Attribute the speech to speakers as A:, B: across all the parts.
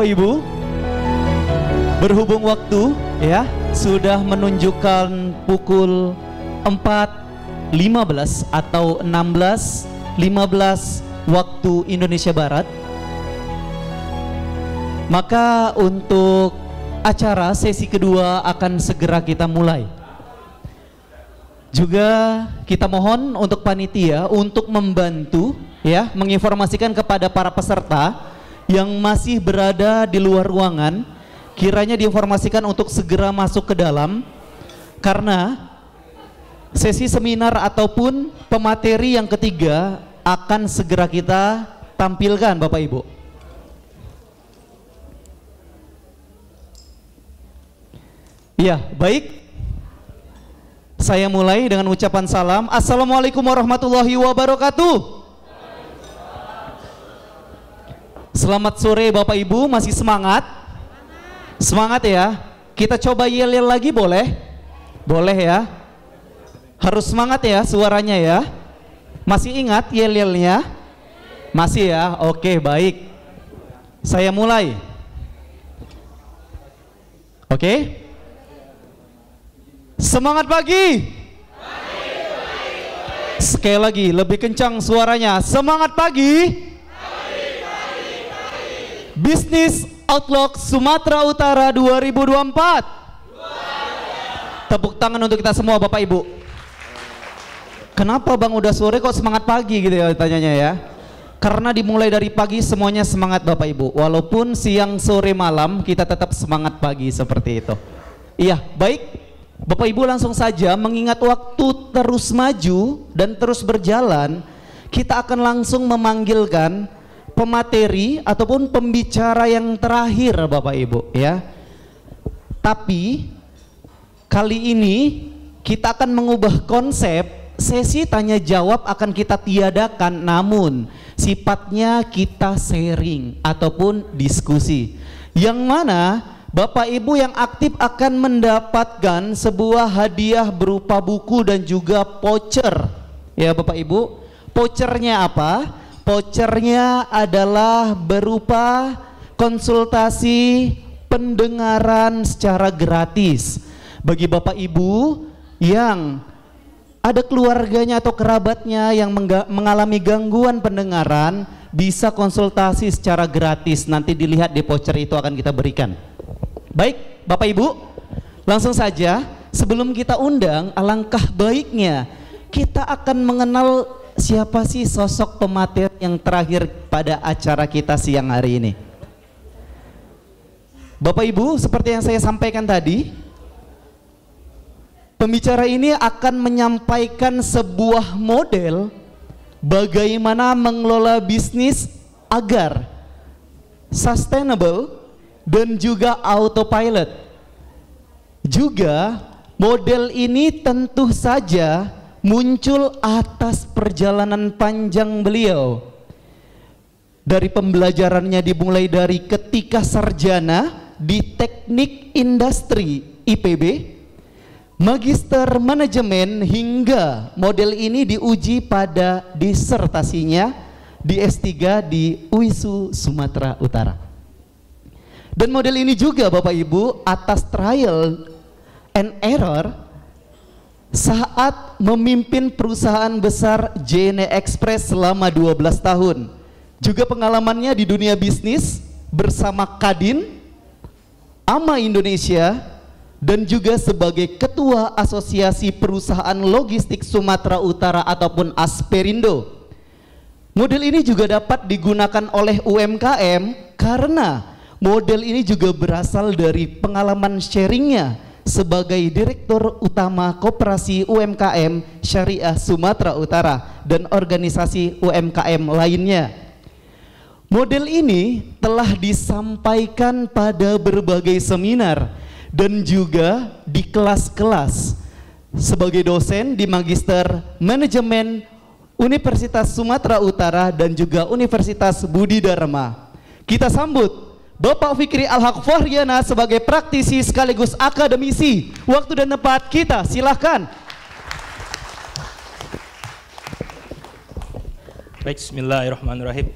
A: Bapak Ibu, berhubung waktu ya sudah menunjukkan pukul 4.15 atau 16.15 waktu Indonesia Barat. Maka untuk acara sesi kedua akan segera kita mulai. Juga kita mohon untuk panitia untuk membantu ya menginformasikan kepada para peserta yang masih berada di luar ruangan kiranya diinformasikan untuk segera masuk ke dalam karena sesi seminar ataupun pemateri yang ketiga akan segera kita tampilkan Bapak Ibu. Ya, baik. Saya mulai dengan ucapan salam. Assalamualaikum warahmatullahi wabarakatuh. Selamat sore Bapak Ibu, masih semangat? Semangat, ya. Kita coba yel-yel lagi boleh? Boleh ya. Harus semangat ya suaranya ya. Masih ingat yel-yelnya? Masih ya. Oke, baik. Saya mulai. Oke? Semangat pagi. Sekali lagi, lebih kencang suaranya. Semangat pagi. Bisnis Outlook Sumatera Utara 2024. Tepuk tangan untuk kita semua Bapak Ibu. Kenapa Bang udah sore kok semangat pagi gitu ya tanyanya ya? Karena dimulai dari pagi semuanya semangat Bapak Ibu. Walaupun siang sore malam kita tetap semangat pagi seperti itu. Iya, baik. Bapak Ibu langsung saja mengingat waktu terus maju dan terus berjalan, kita akan langsung memanggilkan pemateri ataupun pembicara yang terakhir Bapak Ibu ya. Tapi kali ini kita akan mengubah konsep sesi tanya jawab akan kita tiadakan namun sifatnya kita sharing ataupun diskusi. Yang mana Bapak Ibu yang aktif akan mendapatkan sebuah hadiah berupa buku dan juga voucher. Ya Bapak Ibu, vouchernya apa? Vouchernya adalah berupa konsultasi pendengaran secara gratis bagi Bapak Ibu yang ada keluarganya atau kerabatnya yang mengalami gangguan pendengaran bisa konsultasi secara gratis nanti dilihat di voucher itu akan kita berikan baik Bapak Ibu langsung saja sebelum kita undang alangkah baiknya kita akan mengenal siapa sih sosok pemateri yang terakhir pada acara kita siang hari ini? Bapak Ibu, seperti yang saya sampaikan tadi, pembicara ini akan menyampaikan sebuah model bagaimana mengelola bisnis agar sustainable dan juga autopilot. Juga model ini tentu saja muncul atas perjalanan panjang beliau. Dari pembelajarannya dimulai dari ketika sarjana di teknik industri IPB, magister manajemen hingga model ini diuji pada disertasinya di S3 di UISU Sumatera Utara. Dan model ini juga Bapak Ibu atas trial and error saat memimpin perusahaan besar JNE Express selama 12 tahun. Juga pengalamannya di dunia bisnis bersama Kadin, AMA Indonesia, dan juga sebagai Ketua Asosiasi Perusahaan Logistik Sumatera Utara ataupun Asperindo. Model ini juga dapat digunakan oleh UMKM karena model ini juga berasal dari pengalaman sharingnya sebagai Direktur Utama Koperasi UMKM Syariah Sumatera Utara dan organisasi UMKM lainnya. Model ini telah disampaikan pada berbagai seminar dan juga di kelas-kelas sebagai dosen di Magister Manajemen Universitas Sumatera Utara dan juga Universitas Budi Dharma. Kita sambut Bapak Fikri Al-Haq Fahriana sebagai praktisi sekaligus akademisi. Waktu dan tempat kita, silahkan.
B: Baik, bismillahirrahmanirrahim.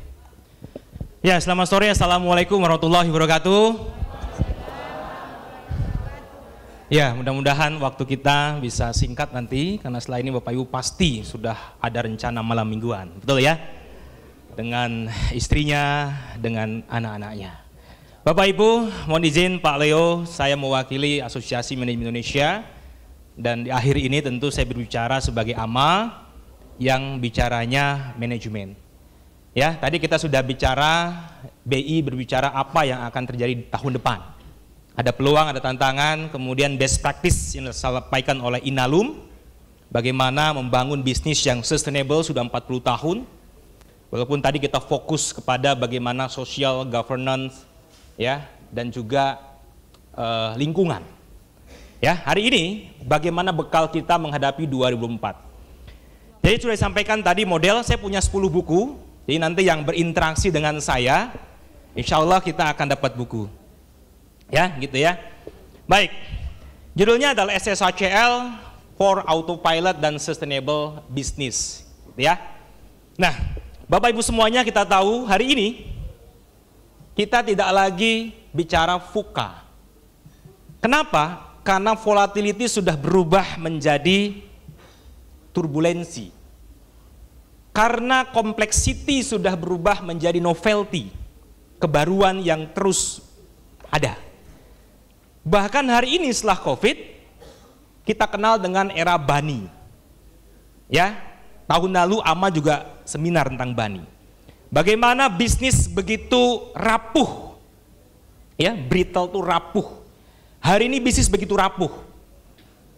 B: Ya, selamat sore. Assalamualaikum warahmatullahi wabarakatuh. Ya, mudah-mudahan waktu kita bisa singkat nanti, karena setelah ini Bapak Ibu pasti sudah ada rencana malam mingguan, betul ya? Dengan istrinya, dengan anak-anaknya. Bapak Ibu, mohon izin Pak Leo, saya mewakili Asosiasi Manajemen Indonesia dan di akhir ini tentu saya berbicara sebagai amal yang bicaranya manajemen. Ya, tadi kita sudah bicara BI berbicara apa yang akan terjadi tahun depan. Ada peluang, ada tantangan, kemudian best practice yang disampaikan oleh Inalum, bagaimana membangun bisnis yang sustainable sudah 40 tahun. Walaupun tadi kita fokus kepada bagaimana social governance ya dan juga uh, lingkungan. Ya, hari ini bagaimana bekal kita menghadapi 2004. Jadi sudah disampaikan tadi model saya punya 10 buku. Jadi nanti yang berinteraksi dengan saya, insya Allah kita akan dapat buku. Ya, gitu ya. Baik, judulnya adalah SSHCL for Autopilot dan Sustainable Business. ya. Nah, Bapak Ibu semuanya kita tahu hari ini kita tidak lagi bicara fuka. Kenapa? Karena volatility sudah berubah menjadi turbulensi. Karena kompleksity sudah berubah menjadi novelty, kebaruan yang terus ada. Bahkan hari ini setelah COVID, kita kenal dengan era Bani. Ya, tahun lalu Ama juga seminar tentang Bani. Bagaimana bisnis begitu rapuh? Ya, brittle tuh rapuh. Hari ini bisnis begitu rapuh.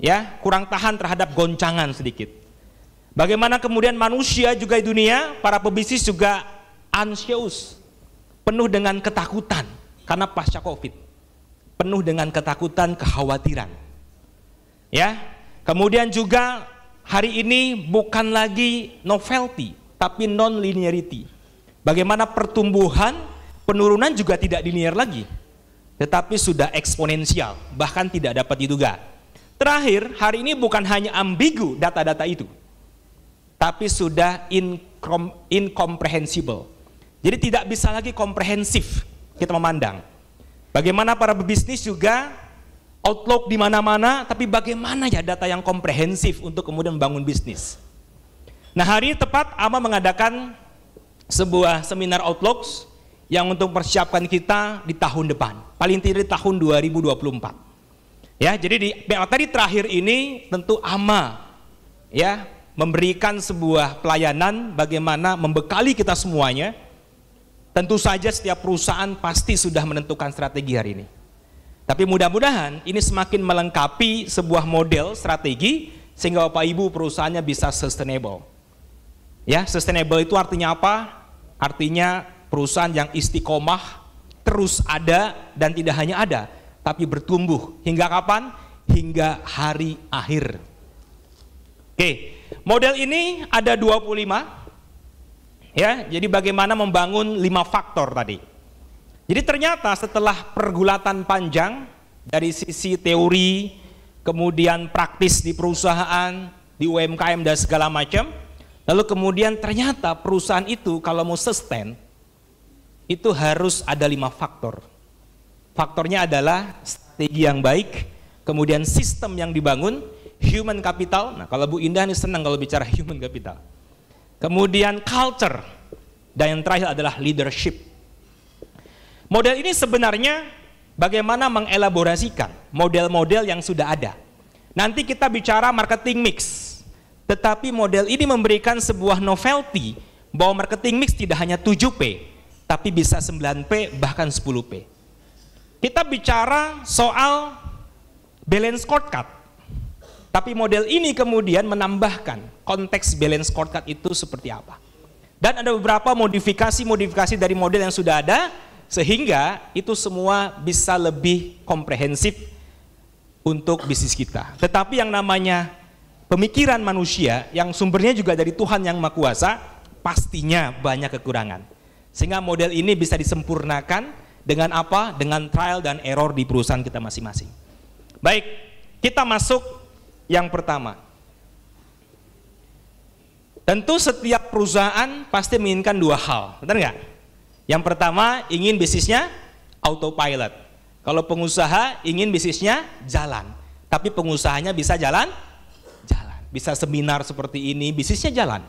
B: Ya, kurang tahan terhadap goncangan sedikit. Bagaimana kemudian manusia juga di dunia, para pebisnis juga anxious, penuh dengan ketakutan karena pasca Covid. Penuh dengan ketakutan, kekhawatiran. Ya. Kemudian juga hari ini bukan lagi novelty, tapi non linearity Bagaimana pertumbuhan penurunan juga tidak linear lagi, tetapi sudah eksponensial, bahkan tidak dapat diduga. Terakhir, hari ini bukan hanya ambigu data-data itu, tapi sudah incom incomprehensible. Jadi tidak bisa lagi komprehensif kita memandang. Bagaimana para pebisnis juga outlook di mana-mana, tapi bagaimana ya data yang komprehensif untuk kemudian membangun bisnis. Nah hari tepat AMA mengadakan sebuah seminar Outlooks yang untuk persiapkan kita di tahun depan, paling tidak di tahun 2024. Ya, jadi di tadi terakhir ini tentu AMA ya memberikan sebuah pelayanan bagaimana membekali kita semuanya. Tentu saja setiap perusahaan pasti sudah menentukan strategi hari ini. Tapi mudah-mudahan ini semakin melengkapi sebuah model strategi sehingga Bapak Ibu perusahaannya bisa sustainable. Ya, sustainable itu artinya apa? Artinya perusahaan yang istiqomah, terus ada dan tidak hanya ada, tapi bertumbuh. Hingga kapan? Hingga hari akhir. Oke, model ini ada 25. Ya, jadi bagaimana membangun lima faktor tadi. Jadi ternyata setelah pergulatan panjang dari sisi teori, kemudian praktis di perusahaan, di UMKM dan segala macam, Lalu kemudian ternyata perusahaan itu kalau mau sustain itu harus ada lima faktor. Faktornya adalah strategi yang baik, kemudian sistem yang dibangun, human capital. Nah, kalau Bu Indah ini senang kalau bicara human capital. Kemudian culture dan yang terakhir adalah leadership. Model ini sebenarnya bagaimana mengelaborasikan model-model yang sudah ada. Nanti kita bicara marketing mix tetapi model ini memberikan sebuah novelty bahwa marketing mix tidak hanya 7P, tapi bisa 9P bahkan 10P. Kita bicara soal balance scorecard. Tapi model ini kemudian menambahkan konteks balance scorecard itu seperti apa. Dan ada beberapa modifikasi-modifikasi dari model yang sudah ada sehingga itu semua bisa lebih komprehensif untuk bisnis kita. Tetapi yang namanya pemikiran manusia yang sumbernya juga dari Tuhan yang Maha Kuasa pastinya banyak kekurangan. Sehingga model ini bisa disempurnakan dengan apa? Dengan trial dan error di perusahaan kita masing-masing. Baik, kita masuk yang pertama. Tentu setiap perusahaan pasti menginginkan dua hal, benar nggak? Yang pertama ingin bisnisnya autopilot. Kalau pengusaha ingin bisnisnya jalan, tapi pengusahanya bisa jalan bisa seminar seperti ini, bisnisnya jalan.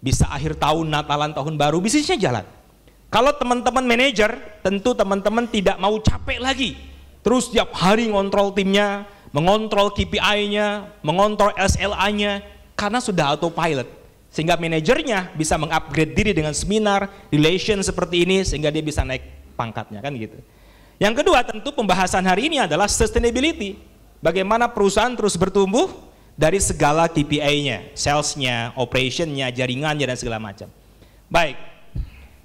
B: Bisa akhir tahun, Natalan, tahun baru, bisnisnya jalan. Kalau teman-teman manajer, tentu teman-teman tidak mau capek lagi. Terus tiap hari ngontrol timnya, mengontrol KPI-nya, mengontrol SLA-nya, karena sudah autopilot. Sehingga manajernya bisa mengupgrade diri dengan seminar, relation seperti ini, sehingga dia bisa naik pangkatnya, kan gitu. Yang kedua tentu pembahasan hari ini adalah sustainability. Bagaimana perusahaan terus bertumbuh, dari segala KPI-nya, salesnya, operationnya, jaringannya dan segala macam. Baik,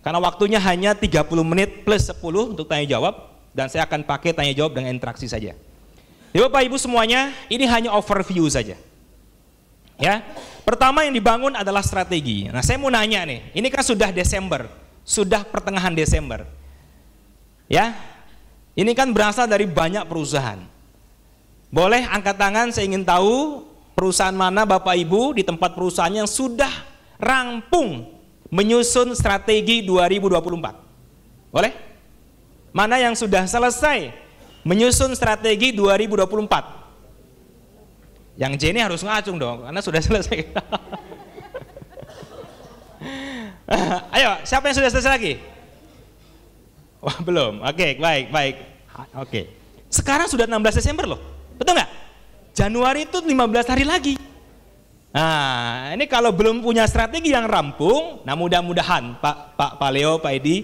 B: karena waktunya hanya 30 menit plus 10 untuk tanya jawab dan saya akan pakai tanya jawab dengan interaksi saja. Ya Bapak Ibu semuanya, ini hanya overview saja. Ya, pertama yang dibangun adalah strategi. Nah saya mau nanya nih, ini kan sudah Desember, sudah pertengahan Desember. Ya, ini kan berasal dari banyak perusahaan. Boleh angkat tangan, saya ingin tahu perusahaan mana Bapak Ibu di tempat perusahaan yang sudah rampung menyusun strategi 2024? Boleh? Mana yang sudah selesai menyusun strategi 2024? Yang J ini harus ngacung dong, karena sudah selesai. Ayo, siapa yang sudah selesai lagi? Wah, belum. Oke, okay, baik, baik. Oke. Okay. Sekarang sudah 16 Desember loh. Betul nggak? Januari itu 15 hari lagi. Nah, ini kalau belum punya strategi yang rampung, nah mudah-mudahan Pak Pak Pak Leo, Pak Edi,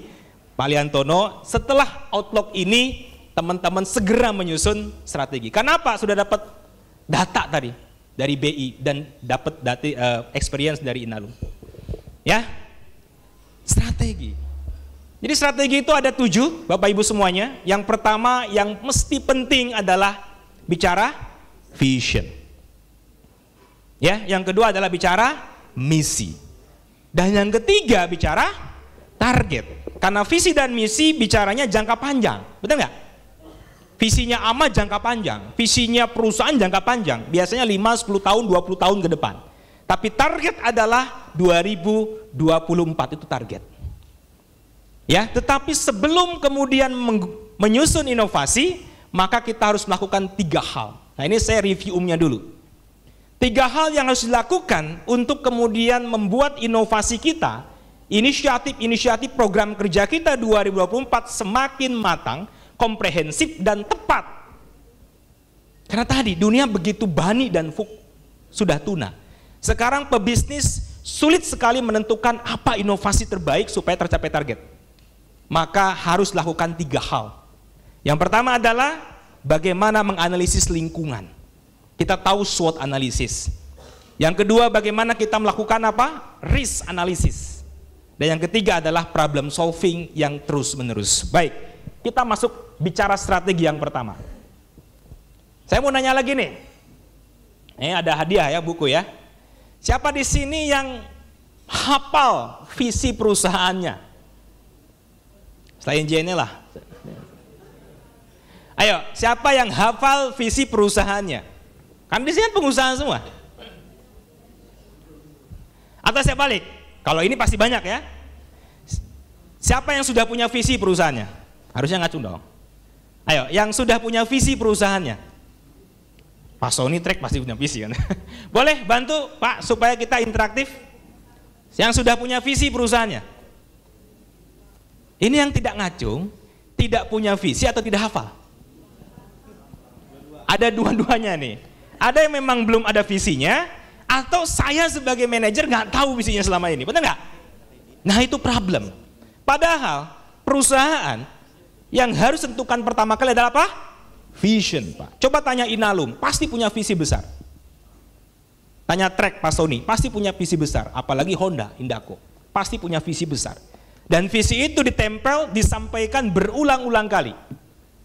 B: Pak Liantono, setelah outlook ini teman-teman segera menyusun strategi. Kenapa? Sudah dapat data tadi dari BI dan dapat data uh, eh, experience dari Inalum. Ya, strategi. Jadi strategi itu ada tujuh, Bapak Ibu semuanya. Yang pertama yang mesti penting adalah bicara vision. Ya, yang kedua adalah bicara misi. Dan yang ketiga bicara target. Karena visi dan misi bicaranya jangka panjang, betul nggak? Visinya AMA jangka panjang, visinya perusahaan jangka panjang, biasanya 5, 10 tahun, 20 tahun ke depan. Tapi target adalah 2024 itu target. Ya, tetapi sebelum kemudian menyusun inovasi, maka kita harus melakukan tiga hal. Nah ini saya review umumnya dulu. Tiga hal yang harus dilakukan untuk kemudian membuat inovasi kita, inisiatif-inisiatif program kerja kita 2024 semakin matang, komprehensif, dan tepat. Karena tadi dunia begitu bani dan fuk, sudah tuna. Sekarang pebisnis sulit sekali menentukan apa inovasi terbaik supaya tercapai target. Maka harus lakukan tiga hal. Yang pertama adalah bagaimana menganalisis lingkungan. Kita tahu SWOT analisis. Yang kedua, bagaimana kita melakukan apa? Risk analisis. Dan yang ketiga adalah problem solving yang terus-menerus. Baik, kita masuk bicara strategi yang pertama. Saya mau nanya lagi nih. Ini ada hadiah ya buku ya. Siapa di sini yang hafal visi perusahaannya? Selain JNE lah, Ayo, siapa yang hafal visi perusahaannya? Kan di sini kan pengusaha semua. Atau saya balik, kalau ini pasti banyak ya. Siapa yang sudah punya visi perusahaannya? Harusnya ngacung dong. Ayo, yang sudah punya visi perusahaannya. Pak Sony Trek pasti punya visi kan. Boleh bantu Pak supaya kita interaktif? Yang sudah punya visi perusahaannya. Ini yang tidak ngacung, tidak punya visi atau tidak hafal. Ada dua-duanya nih. Ada yang memang belum ada visinya, atau saya sebagai manajer nggak tahu visinya selama ini. Benar nggak? Nah itu problem. Padahal perusahaan yang harus tentukan pertama kali adalah apa? Vision, Pak. Coba tanya Inalum, pasti punya visi besar. Tanya Trek, Pak Sony, pasti punya visi besar. Apalagi Honda, Indako, pasti punya visi besar. Dan visi itu ditempel, disampaikan berulang-ulang kali.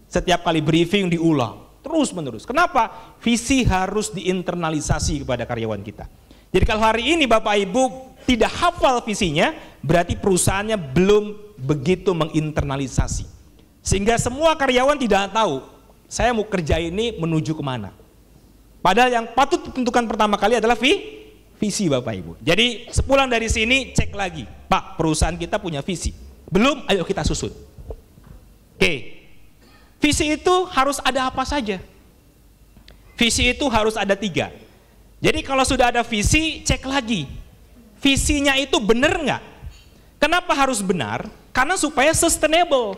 B: Setiap kali briefing diulang. Terus menerus. Kenapa? Visi harus diinternalisasi kepada karyawan kita. Jadi kalau hari ini Bapak Ibu tidak hafal visinya, berarti perusahaannya belum begitu menginternalisasi. Sehingga semua karyawan tidak tahu, saya mau kerja ini menuju kemana. Padahal yang patut ditentukan pertama kali adalah vi, visi Bapak Ibu. Jadi sepulang dari sini cek lagi, Pak perusahaan kita punya visi. Belum, ayo kita susun. Oke, okay. Visi itu harus ada apa saja? Visi itu harus ada tiga. Jadi kalau sudah ada visi, cek lagi. Visinya itu benar nggak? Kenapa harus benar? Karena supaya sustainable.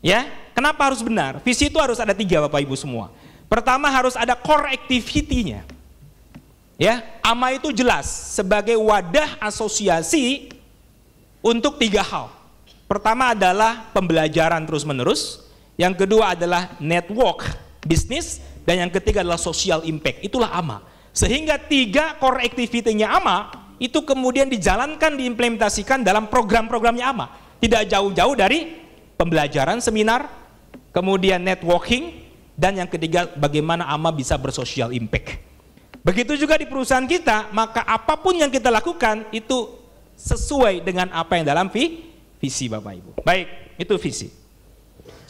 B: Ya, kenapa harus benar? Visi itu harus ada tiga Bapak Ibu semua. Pertama harus ada core activity-nya. Ya, AMA itu jelas sebagai wadah asosiasi untuk tiga hal. Pertama adalah pembelajaran terus-menerus, yang kedua adalah network bisnis dan yang ketiga adalah social impact itulah AMA sehingga tiga core activity-nya AMA itu kemudian dijalankan diimplementasikan dalam program-programnya AMA tidak jauh-jauh dari pembelajaran seminar kemudian networking dan yang ketiga bagaimana AMA bisa bersosial impact begitu juga di perusahaan kita maka apapun yang kita lakukan itu sesuai dengan apa yang dalam visi Bapak Ibu baik itu visi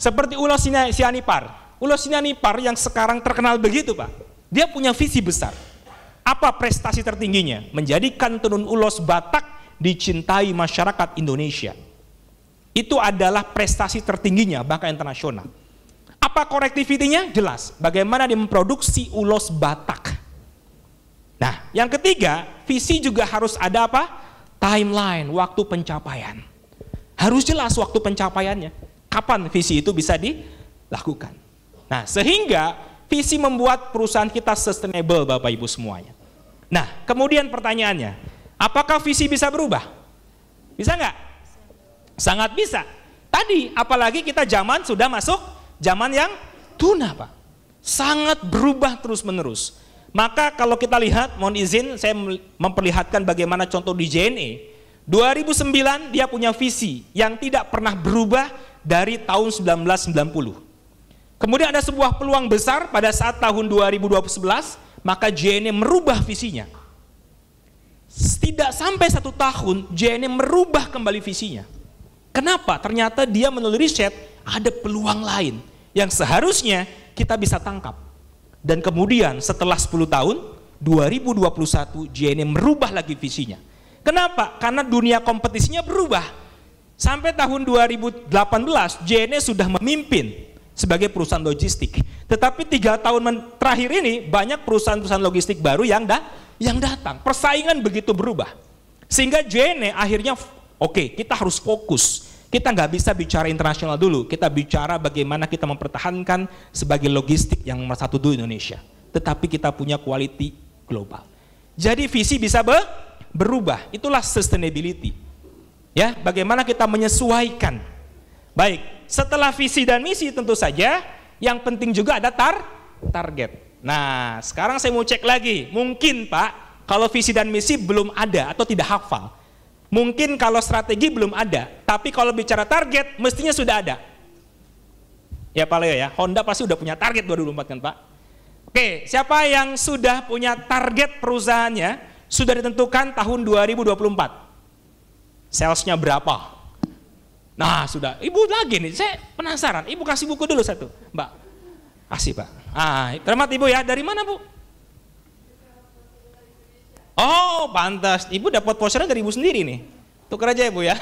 B: seperti Ulos Sianipar. Ulos Sianipar yang sekarang terkenal begitu Pak. Dia punya visi besar. Apa prestasi tertingginya? Menjadikan tenun ulos Batak dicintai masyarakat Indonesia. Itu adalah prestasi tertingginya bahkan internasional. Apa korektivitinya? Jelas. Bagaimana dia memproduksi ulos Batak. Nah, yang ketiga, visi juga harus ada apa? Timeline, waktu pencapaian. Harus jelas waktu pencapaiannya kapan visi itu bisa dilakukan. Nah, sehingga visi membuat perusahaan kita sustainable Bapak Ibu semuanya. Nah, kemudian pertanyaannya, apakah visi bisa berubah? Bisa nggak? Sangat bisa. Tadi, apalagi kita zaman sudah masuk zaman yang tuna Pak. Sangat berubah terus-menerus. Maka kalau kita lihat, mohon izin saya memperlihatkan bagaimana contoh di JNE. 2009 dia punya visi yang tidak pernah berubah dari tahun 1990. Kemudian ada sebuah peluang besar pada saat tahun 2011, maka JNE merubah visinya. Tidak sampai satu tahun, JNE merubah kembali visinya. Kenapa? Ternyata dia melalui riset, ada peluang lain yang seharusnya kita bisa tangkap. Dan kemudian setelah 10 tahun, 2021 JNE merubah lagi visinya. Kenapa? Karena dunia kompetisinya berubah Sampai tahun 2018, JNE sudah memimpin sebagai perusahaan logistik. Tetapi tiga tahun terakhir ini banyak perusahaan-perusahaan logistik baru yang da yang datang. Persaingan begitu berubah. Sehingga JNE akhirnya oke okay, kita harus fokus. Kita nggak bisa bicara internasional dulu. Kita bicara bagaimana kita mempertahankan sebagai logistik yang nomor satu dulu Indonesia. Tetapi kita punya quality global. Jadi visi bisa be berubah. Itulah sustainability. Ya, bagaimana kita menyesuaikan. Baik, setelah visi dan misi tentu saja yang penting juga ada tar target. Nah, sekarang saya mau cek lagi. Mungkin Pak, kalau visi dan misi belum ada atau tidak hafal. Mungkin kalau strategi belum ada, tapi kalau bicara target mestinya sudah ada. Ya Pak Leo ya, Honda pasti sudah punya target 2024 kan Pak? Oke, siapa yang sudah punya target perusahaannya sudah ditentukan tahun 2024? salesnya berapa? Nah sudah, ibu lagi nih, saya penasaran. Ibu kasih buku dulu satu, mbak. Kasih pak. Ah, termat ibu ya, dari mana bu? Oh, pantas. Ibu dapat posternya dari ibu sendiri nih. Tuker aja ibu ya.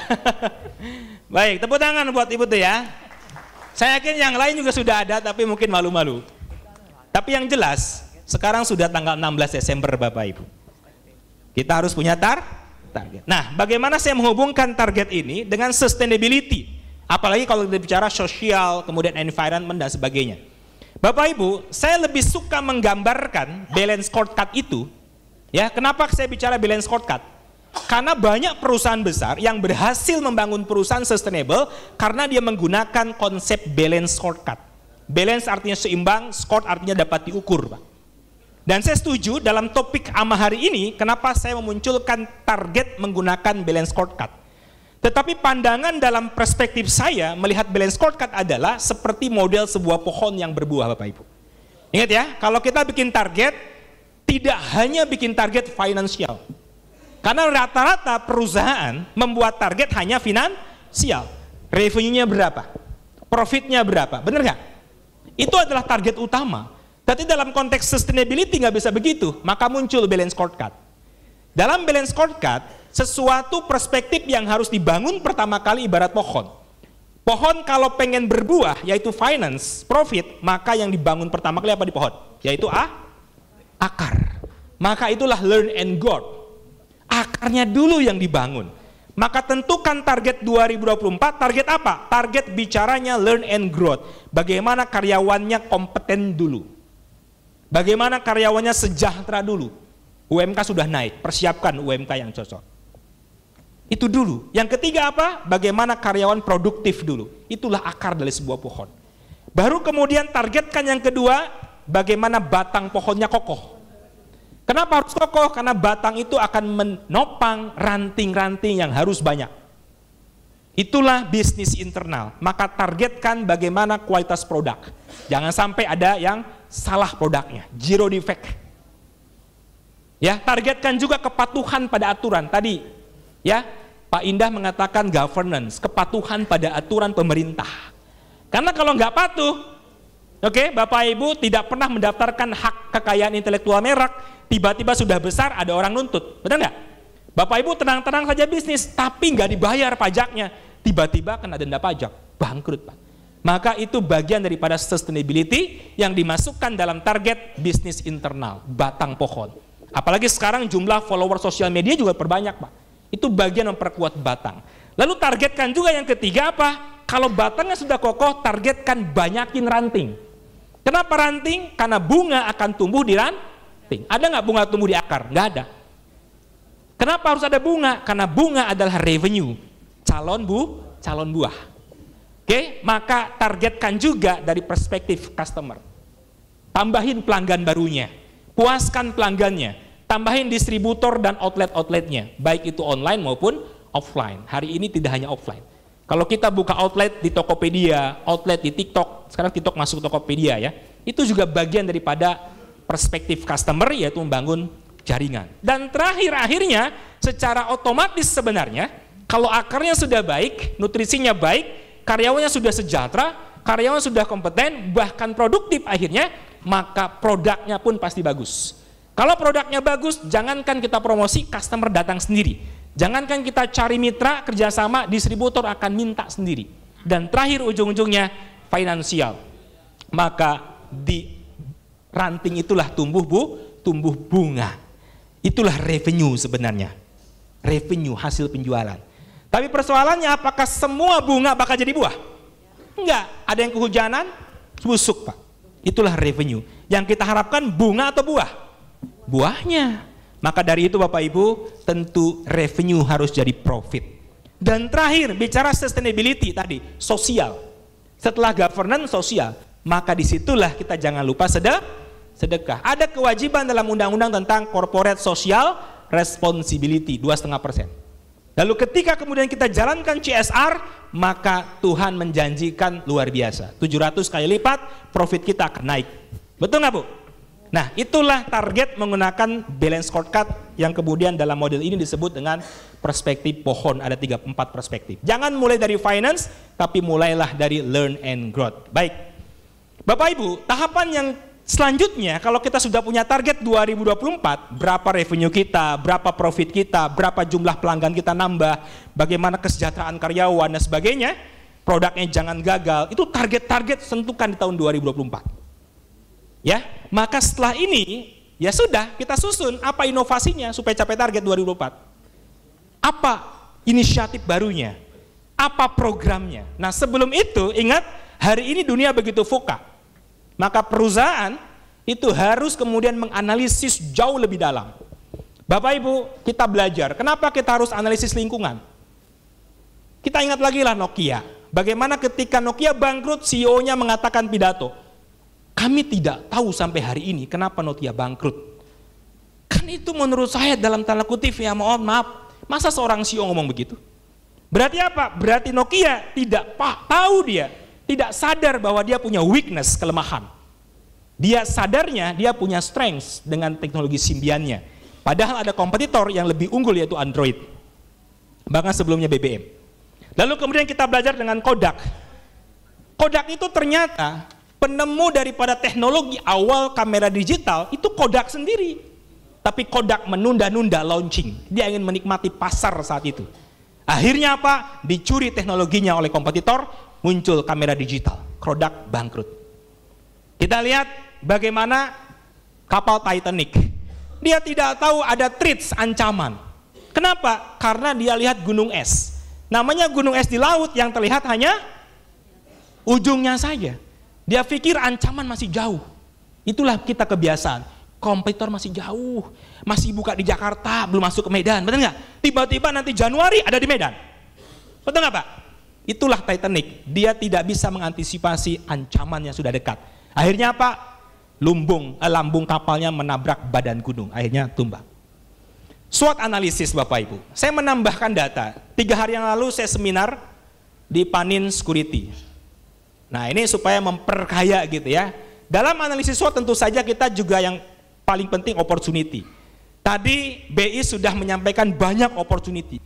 B: Baik, tepuk tangan buat ibu tuh ya. Saya yakin yang lain juga sudah ada, tapi mungkin malu-malu. Tapi yang jelas, sekarang sudah tanggal 16 Desember Bapak Ibu. Kita harus punya tar target. Nah, bagaimana saya menghubungkan target ini dengan sustainability? Apalagi kalau kita bicara sosial, kemudian environment dan sebagainya. Bapak Ibu, saya lebih suka menggambarkan balance scorecard itu. Ya, kenapa saya bicara balance scorecard? Karena banyak perusahaan besar yang berhasil membangun perusahaan sustainable karena dia menggunakan konsep balance scorecard. Balance artinya seimbang, score artinya dapat diukur, Pak. Dan saya setuju dalam topik AMA hari ini, kenapa saya memunculkan target menggunakan balance scorecard. Tetapi pandangan dalam perspektif saya melihat balance scorecard adalah seperti model sebuah pohon yang berbuah Bapak Ibu. Ingat ya, kalau kita bikin target, tidak hanya bikin target finansial. Karena rata-rata perusahaan membuat target hanya finansial. Revenue-nya berapa? Profitnya berapa? Benar nggak? Itu adalah target utama. Tapi dalam konteks sustainability nggak bisa begitu, maka muncul balance scorecard. Dalam balance scorecard, sesuatu perspektif yang harus dibangun pertama kali ibarat pohon. Pohon kalau pengen berbuah, yaitu finance, profit, maka yang dibangun pertama kali apa di pohon? Yaitu A, akar. Maka itulah learn and grow. Akarnya dulu yang dibangun. Maka tentukan target 2024, target apa? Target bicaranya learn and grow. Bagaimana karyawannya kompeten dulu. Bagaimana karyawannya sejahtera dulu? UMK sudah naik, persiapkan UMK yang cocok. Itu dulu. Yang ketiga apa? Bagaimana karyawan produktif dulu. Itulah akar dari sebuah pohon. Baru kemudian targetkan yang kedua, bagaimana batang pohonnya kokoh. Kenapa harus kokoh? Karena batang itu akan menopang ranting-ranting yang harus banyak. Itulah bisnis internal. Maka targetkan bagaimana kualitas produk. Jangan sampai ada yang salah produknya, zero defect. Ya, targetkan juga kepatuhan pada aturan tadi. Ya, Pak Indah mengatakan governance, kepatuhan pada aturan pemerintah. Karena kalau nggak patuh, oke, okay, Bapak Ibu tidak pernah mendaftarkan hak kekayaan intelektual merek, tiba-tiba sudah besar ada orang nuntut, benar nggak? Bapak Ibu tenang-tenang saja bisnis, tapi nggak dibayar pajaknya, tiba-tiba kena denda pajak, bangkrut Pak. Maka itu bagian daripada sustainability yang dimasukkan dalam target bisnis internal, batang pohon. Apalagi sekarang jumlah follower sosial media juga perbanyak, Pak. Itu bagian memperkuat batang. Lalu targetkan juga yang ketiga apa? Kalau batangnya sudah kokoh, targetkan banyakin ranting. Kenapa ranting? Karena bunga akan tumbuh di ranting. Ada nggak bunga tumbuh di akar? Nggak ada. Kenapa harus ada bunga? Karena bunga adalah revenue. Calon bu, calon buah okay, maka targetkan juga dari perspektif customer. Tambahin pelanggan barunya, puaskan pelanggannya, tambahin distributor dan outlet-outletnya, baik itu online maupun offline. Hari ini tidak hanya offline. Kalau kita buka outlet di Tokopedia, outlet di TikTok, sekarang TikTok masuk Tokopedia ya, itu juga bagian daripada perspektif customer yaitu membangun jaringan. Dan terakhir akhirnya secara otomatis sebenarnya kalau akarnya sudah baik, nutrisinya baik, karyawannya sudah sejahtera, karyawan sudah kompeten, bahkan produktif akhirnya, maka produknya pun pasti bagus. Kalau produknya bagus, jangankan kita promosi, customer datang sendiri. Jangankan kita cari mitra, kerjasama, distributor akan minta sendiri. Dan terakhir ujung-ujungnya, finansial. Maka di ranting itulah tumbuh bu, tumbuh bunga. Itulah revenue sebenarnya. Revenue hasil penjualan. Tapi persoalannya apakah semua bunga bakal jadi buah? Enggak, ada yang kehujanan, busuk Pak. Itulah revenue. Yang kita harapkan bunga atau buah? Buahnya. Maka dari itu Bapak Ibu, tentu revenue harus jadi profit. Dan terakhir, bicara sustainability tadi, sosial. Setelah governance sosial, maka disitulah kita jangan lupa sedekah. sedekah. Ada kewajiban dalam undang-undang tentang corporate social responsibility, 2,5 persen. Lalu ketika kemudian kita jalankan CSR, maka Tuhan menjanjikan luar biasa. 700 kali lipat profit kita akan naik. Betul nggak Bu? Nah itulah target menggunakan balance scorecard yang kemudian dalam model ini disebut dengan perspektif pohon. Ada tiga empat perspektif. Jangan mulai dari finance, tapi mulailah dari learn and growth. Baik. Bapak Ibu, tahapan yang Selanjutnya, kalau kita sudah punya target 2024, berapa revenue kita, berapa profit kita, berapa jumlah pelanggan kita nambah, bagaimana kesejahteraan karyawan dan sebagainya, produknya jangan gagal, itu target-target sentuhkan di tahun 2024. Ya, maka setelah ini ya sudah kita susun apa inovasinya supaya capai target 2024. Apa inisiatif barunya? Apa programnya? Nah, sebelum itu ingat hari ini dunia begitu fokus. Maka perusahaan itu harus kemudian menganalisis jauh lebih dalam. Bapak Ibu, kita belajar. Kenapa kita harus analisis lingkungan? Kita ingat lagi lah Nokia. Bagaimana ketika Nokia bangkrut, CEO-nya mengatakan pidato. Kami tidak tahu sampai hari ini kenapa Nokia bangkrut. Kan itu menurut saya dalam tanda kutip ya mohon maaf. Masa seorang CEO ngomong begitu? Berarti apa? Berarti Nokia tidak tahu dia tidak sadar bahwa dia punya weakness, kelemahan. Dia sadarnya dia punya strength dengan teknologi simbiannya. Padahal ada kompetitor yang lebih unggul yaitu Android. Bahkan sebelumnya BBM. Lalu kemudian kita belajar dengan Kodak. Kodak itu ternyata penemu daripada teknologi awal kamera digital itu Kodak sendiri. Tapi Kodak menunda-nunda launching. Dia ingin menikmati pasar saat itu. Akhirnya apa? Dicuri teknologinya oleh kompetitor, muncul kamera digital, produk bangkrut. Kita lihat bagaimana kapal Titanic. Dia tidak tahu ada threats ancaman. Kenapa? Karena dia lihat gunung es. Namanya gunung es di laut yang terlihat hanya ujungnya saja. Dia pikir ancaman masih jauh. Itulah kita kebiasaan. Kompetitor masih jauh, masih buka di Jakarta, belum masuk ke Medan, betul nggak? Tiba-tiba nanti Januari ada di Medan, betul nggak Pak? Itulah Titanic. Dia tidak bisa mengantisipasi ancaman yang sudah dekat. Akhirnya apa? Lumbung, eh, lambung kapalnya menabrak badan gunung. Akhirnya tumbang. Suat analisis Bapak Ibu. Saya menambahkan data. Tiga hari yang lalu saya seminar di Panin Security. Nah ini supaya memperkaya gitu ya. Dalam analisis SWOT tentu saja kita juga yang paling penting opportunity. Tadi BI sudah menyampaikan banyak opportunity.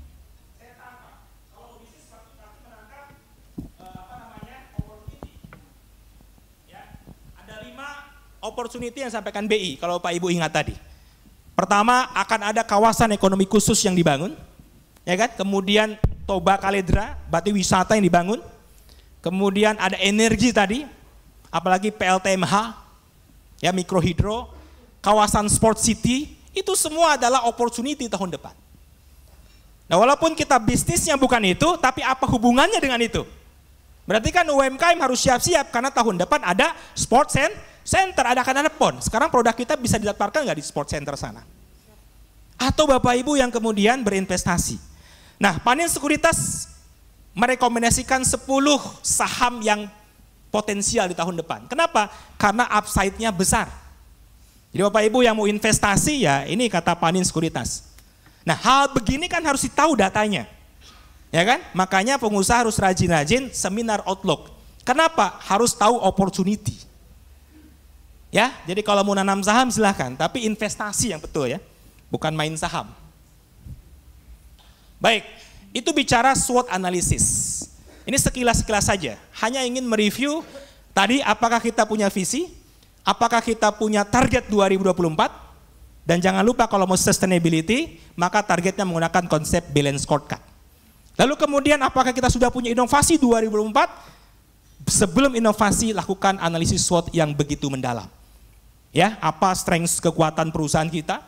B: opportunity yang sampaikan BI, kalau Pak Ibu ingat tadi. Pertama, akan ada kawasan ekonomi khusus yang dibangun, ya kan? Kemudian Toba Kaledra, berarti wisata yang dibangun. Kemudian ada energi tadi, apalagi PLTMH, ya mikrohidro, kawasan sport city, itu semua adalah opportunity tahun depan. Nah walaupun kita bisnisnya bukan itu, tapi apa hubungannya dengan itu? Berarti kan UMKM harus siap-siap karena tahun depan ada sports and center, ada kan ada pon. Sekarang produk kita bisa dilaporkan nggak di sport center sana? Atau Bapak Ibu yang kemudian berinvestasi. Nah, panen sekuritas merekomendasikan 10 saham yang potensial di tahun depan. Kenapa? Karena upside-nya besar. Jadi Bapak Ibu yang mau investasi ya ini kata panin sekuritas. Nah hal begini kan harus tahu datanya. Ya kan? Makanya pengusaha harus rajin-rajin seminar outlook. Kenapa? Harus tahu opportunity. Ya, jadi kalau mau nanam saham silahkan, tapi investasi yang betul ya, bukan main saham. Baik, itu bicara SWOT analisis. Ini sekilas-sekilas saja, hanya ingin mereview tadi apakah kita punya visi, apakah kita punya target 2024, dan jangan lupa kalau mau sustainability, maka targetnya menggunakan konsep balance scorecard. Lalu kemudian apakah kita sudah punya inovasi 2004? Sebelum inovasi lakukan analisis SWOT yang begitu mendalam ya apa strength kekuatan perusahaan kita,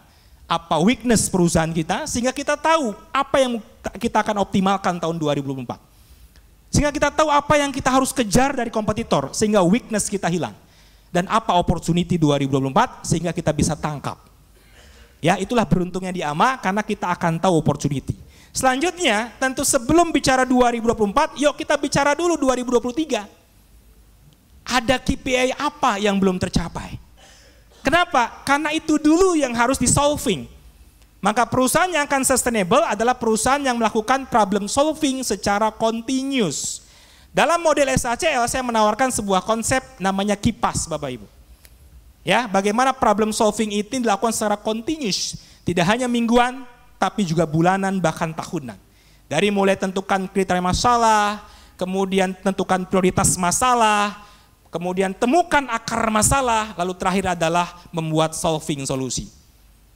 B: apa weakness perusahaan kita, sehingga kita tahu apa yang kita akan optimalkan tahun 2024 Sehingga kita tahu apa yang kita harus kejar dari kompetitor, sehingga weakness kita hilang. Dan apa opportunity 2024, sehingga kita bisa tangkap. Ya, itulah beruntungnya di AMA, karena kita akan tahu opportunity. Selanjutnya, tentu sebelum bicara 2024, yuk kita bicara dulu 2023. Ada KPI apa yang belum tercapai? Kenapa? Karena itu dulu yang harus di solving. Maka perusahaan yang akan sustainable adalah perusahaan yang melakukan problem solving secara continuous. Dalam model SACL saya menawarkan sebuah konsep namanya kipas Bapak Ibu. Ya, bagaimana problem solving itu dilakukan secara continuous, tidak hanya mingguan tapi juga bulanan bahkan tahunan. Dari mulai tentukan kriteria masalah, kemudian tentukan prioritas masalah, kemudian temukan akar masalah, lalu terakhir adalah membuat solving solusi.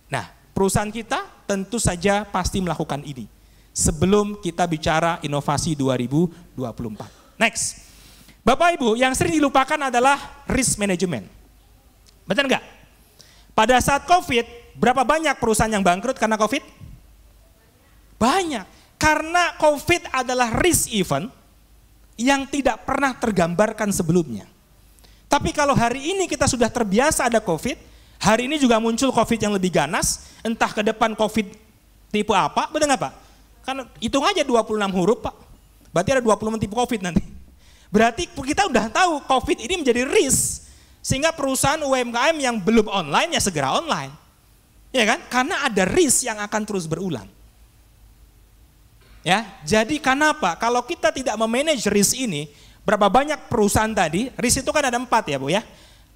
B: Nah, perusahaan kita tentu saja pasti melakukan ini sebelum kita bicara inovasi 2024. Next. Bapak Ibu, yang sering dilupakan adalah risk management. Betul nggak? Pada saat COVID, berapa banyak perusahaan yang bangkrut karena COVID? Banyak. Karena COVID adalah risk event yang tidak pernah tergambarkan sebelumnya. Tapi kalau hari ini kita sudah terbiasa ada COVID, hari ini juga muncul COVID yang lebih ganas, entah ke depan COVID tipe apa, benar nggak Pak? Kan hitung aja 26 huruf Pak, berarti ada 20 tipe COVID nanti. Berarti kita udah tahu COVID ini menjadi risk, sehingga perusahaan UMKM yang belum online ya segera online. Ya kan? Karena ada risk yang akan terus berulang. Ya, jadi kenapa? Kalau kita tidak memanage risk ini, Berapa banyak perusahaan tadi, risk itu kan ada empat ya Bu ya.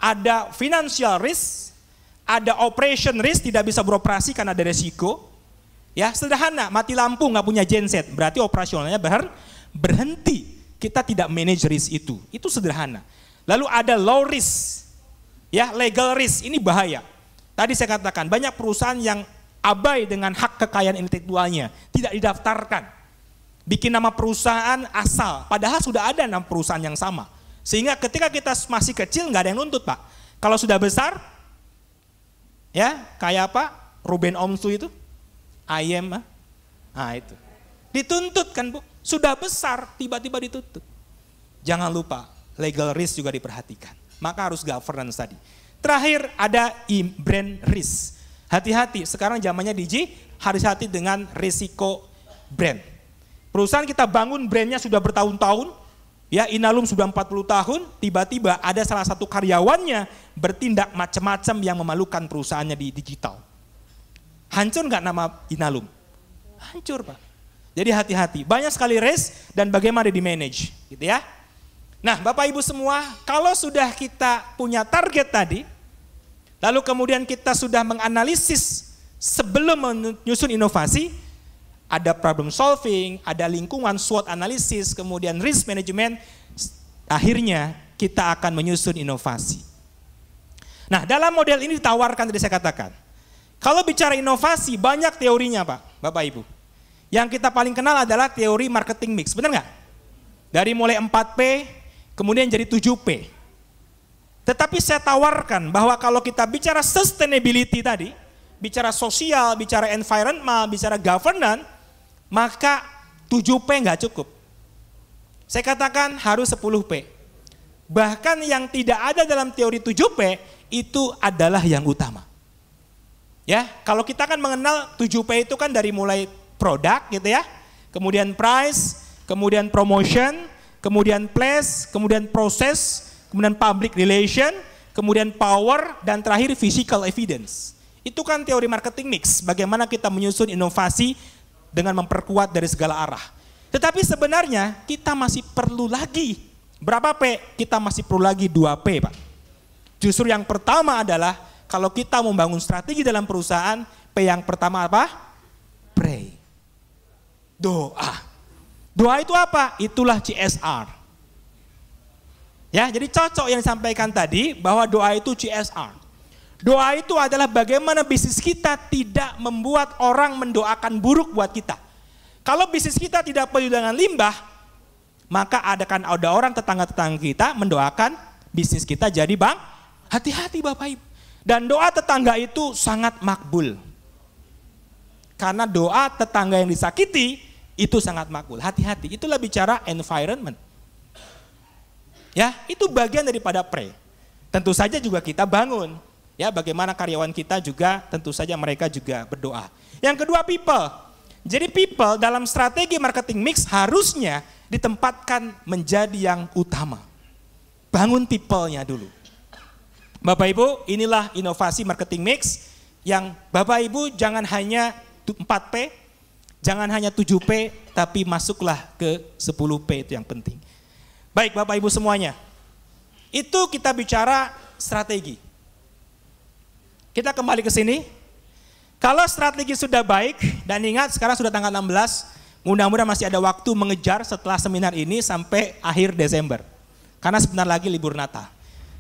B: Ada financial risk, ada operation risk, tidak bisa beroperasi karena ada resiko. Ya sederhana, mati lampu nggak punya genset, berarti operasionalnya berhenti. Kita tidak manage risk itu, itu sederhana. Lalu ada low risk, ya legal risk, ini bahaya. Tadi saya katakan banyak perusahaan yang abai dengan hak kekayaan intelektualnya, tidak didaftarkan bikin nama perusahaan asal, padahal sudah ada nama perusahaan yang sama. Sehingga ketika kita masih kecil nggak ada yang nuntut pak. Kalau sudah besar, ya kayak apa? Ruben Omsu itu, ayam, ah. ah itu. Dituntut kan bu, sudah besar tiba-tiba dituntut. Jangan lupa legal risk juga diperhatikan. Maka harus governance tadi. Terakhir ada brand risk. Hati-hati, sekarang zamannya DJ harus hati dengan risiko brand. Perusahaan kita bangun brandnya sudah bertahun-tahun, ya Inalum sudah 40 tahun, tiba-tiba ada salah satu karyawannya bertindak macam-macam yang memalukan perusahaannya di digital. Hancur nggak nama Inalum? Hancur Pak. Jadi hati-hati, banyak sekali race dan bagaimana di manage gitu ya. Nah Bapak Ibu semua, kalau sudah kita punya target tadi, lalu kemudian kita sudah menganalisis sebelum menyusun inovasi, ada problem solving, ada lingkungan SWOT analisis, kemudian risk management, akhirnya kita akan menyusun inovasi. Nah, dalam model ini ditawarkan tadi saya katakan. Kalau bicara inovasi, banyak teorinya Pak, Bapak Ibu. Yang kita paling kenal adalah teori marketing mix, benar nggak? Dari mulai 4P, kemudian jadi 7P. Tetapi saya tawarkan bahwa kalau kita bicara sustainability tadi, bicara sosial, bicara environment, bicara governance, maka 7P nggak cukup. Saya katakan harus 10P. Bahkan yang tidak ada dalam teori 7P itu adalah yang utama. Ya, kalau kita kan mengenal 7P itu kan dari mulai produk gitu ya, kemudian price, kemudian promotion, kemudian place, kemudian proses, kemudian public relation, kemudian power, dan terakhir physical evidence. Itu kan teori marketing mix, bagaimana kita menyusun inovasi dengan memperkuat dari segala arah. Tetapi sebenarnya kita masih perlu lagi. Berapa P? Kita masih perlu lagi 2 P Pak. Justru yang pertama adalah kalau kita membangun strategi dalam perusahaan, P yang pertama apa? Pray. Doa. Doa itu apa? Itulah CSR. Ya, jadi cocok yang disampaikan tadi bahwa doa itu CSR. Doa itu adalah bagaimana bisnis kita tidak membuat orang mendoakan buruk buat kita. Kalau bisnis kita tidak penuh dengan limbah, maka adakan ada orang tetangga-tetangga kita mendoakan bisnis kita jadi bang. Hati-hati Bapak Ibu. Dan doa tetangga itu sangat makbul. Karena doa tetangga yang disakiti itu sangat makbul. Hati-hati, itulah bicara environment. Ya, itu bagian daripada pray. Tentu saja juga kita bangun. Ya, bagaimana karyawan kita juga tentu saja mereka juga berdoa. Yang kedua people. Jadi people dalam strategi marketing mix harusnya ditempatkan menjadi yang utama. Bangun people-nya dulu. Bapak Ibu, inilah inovasi marketing mix yang Bapak Ibu jangan hanya 4P, jangan hanya 7P, tapi masuklah ke 10P itu yang penting. Baik Bapak Ibu semuanya, itu kita bicara strategi. Kita kembali ke sini. Kalau strategi sudah baik, dan ingat sekarang sudah tanggal 16, mudah-mudahan masih ada waktu mengejar setelah seminar ini sampai akhir Desember. Karena sebentar lagi libur Natal.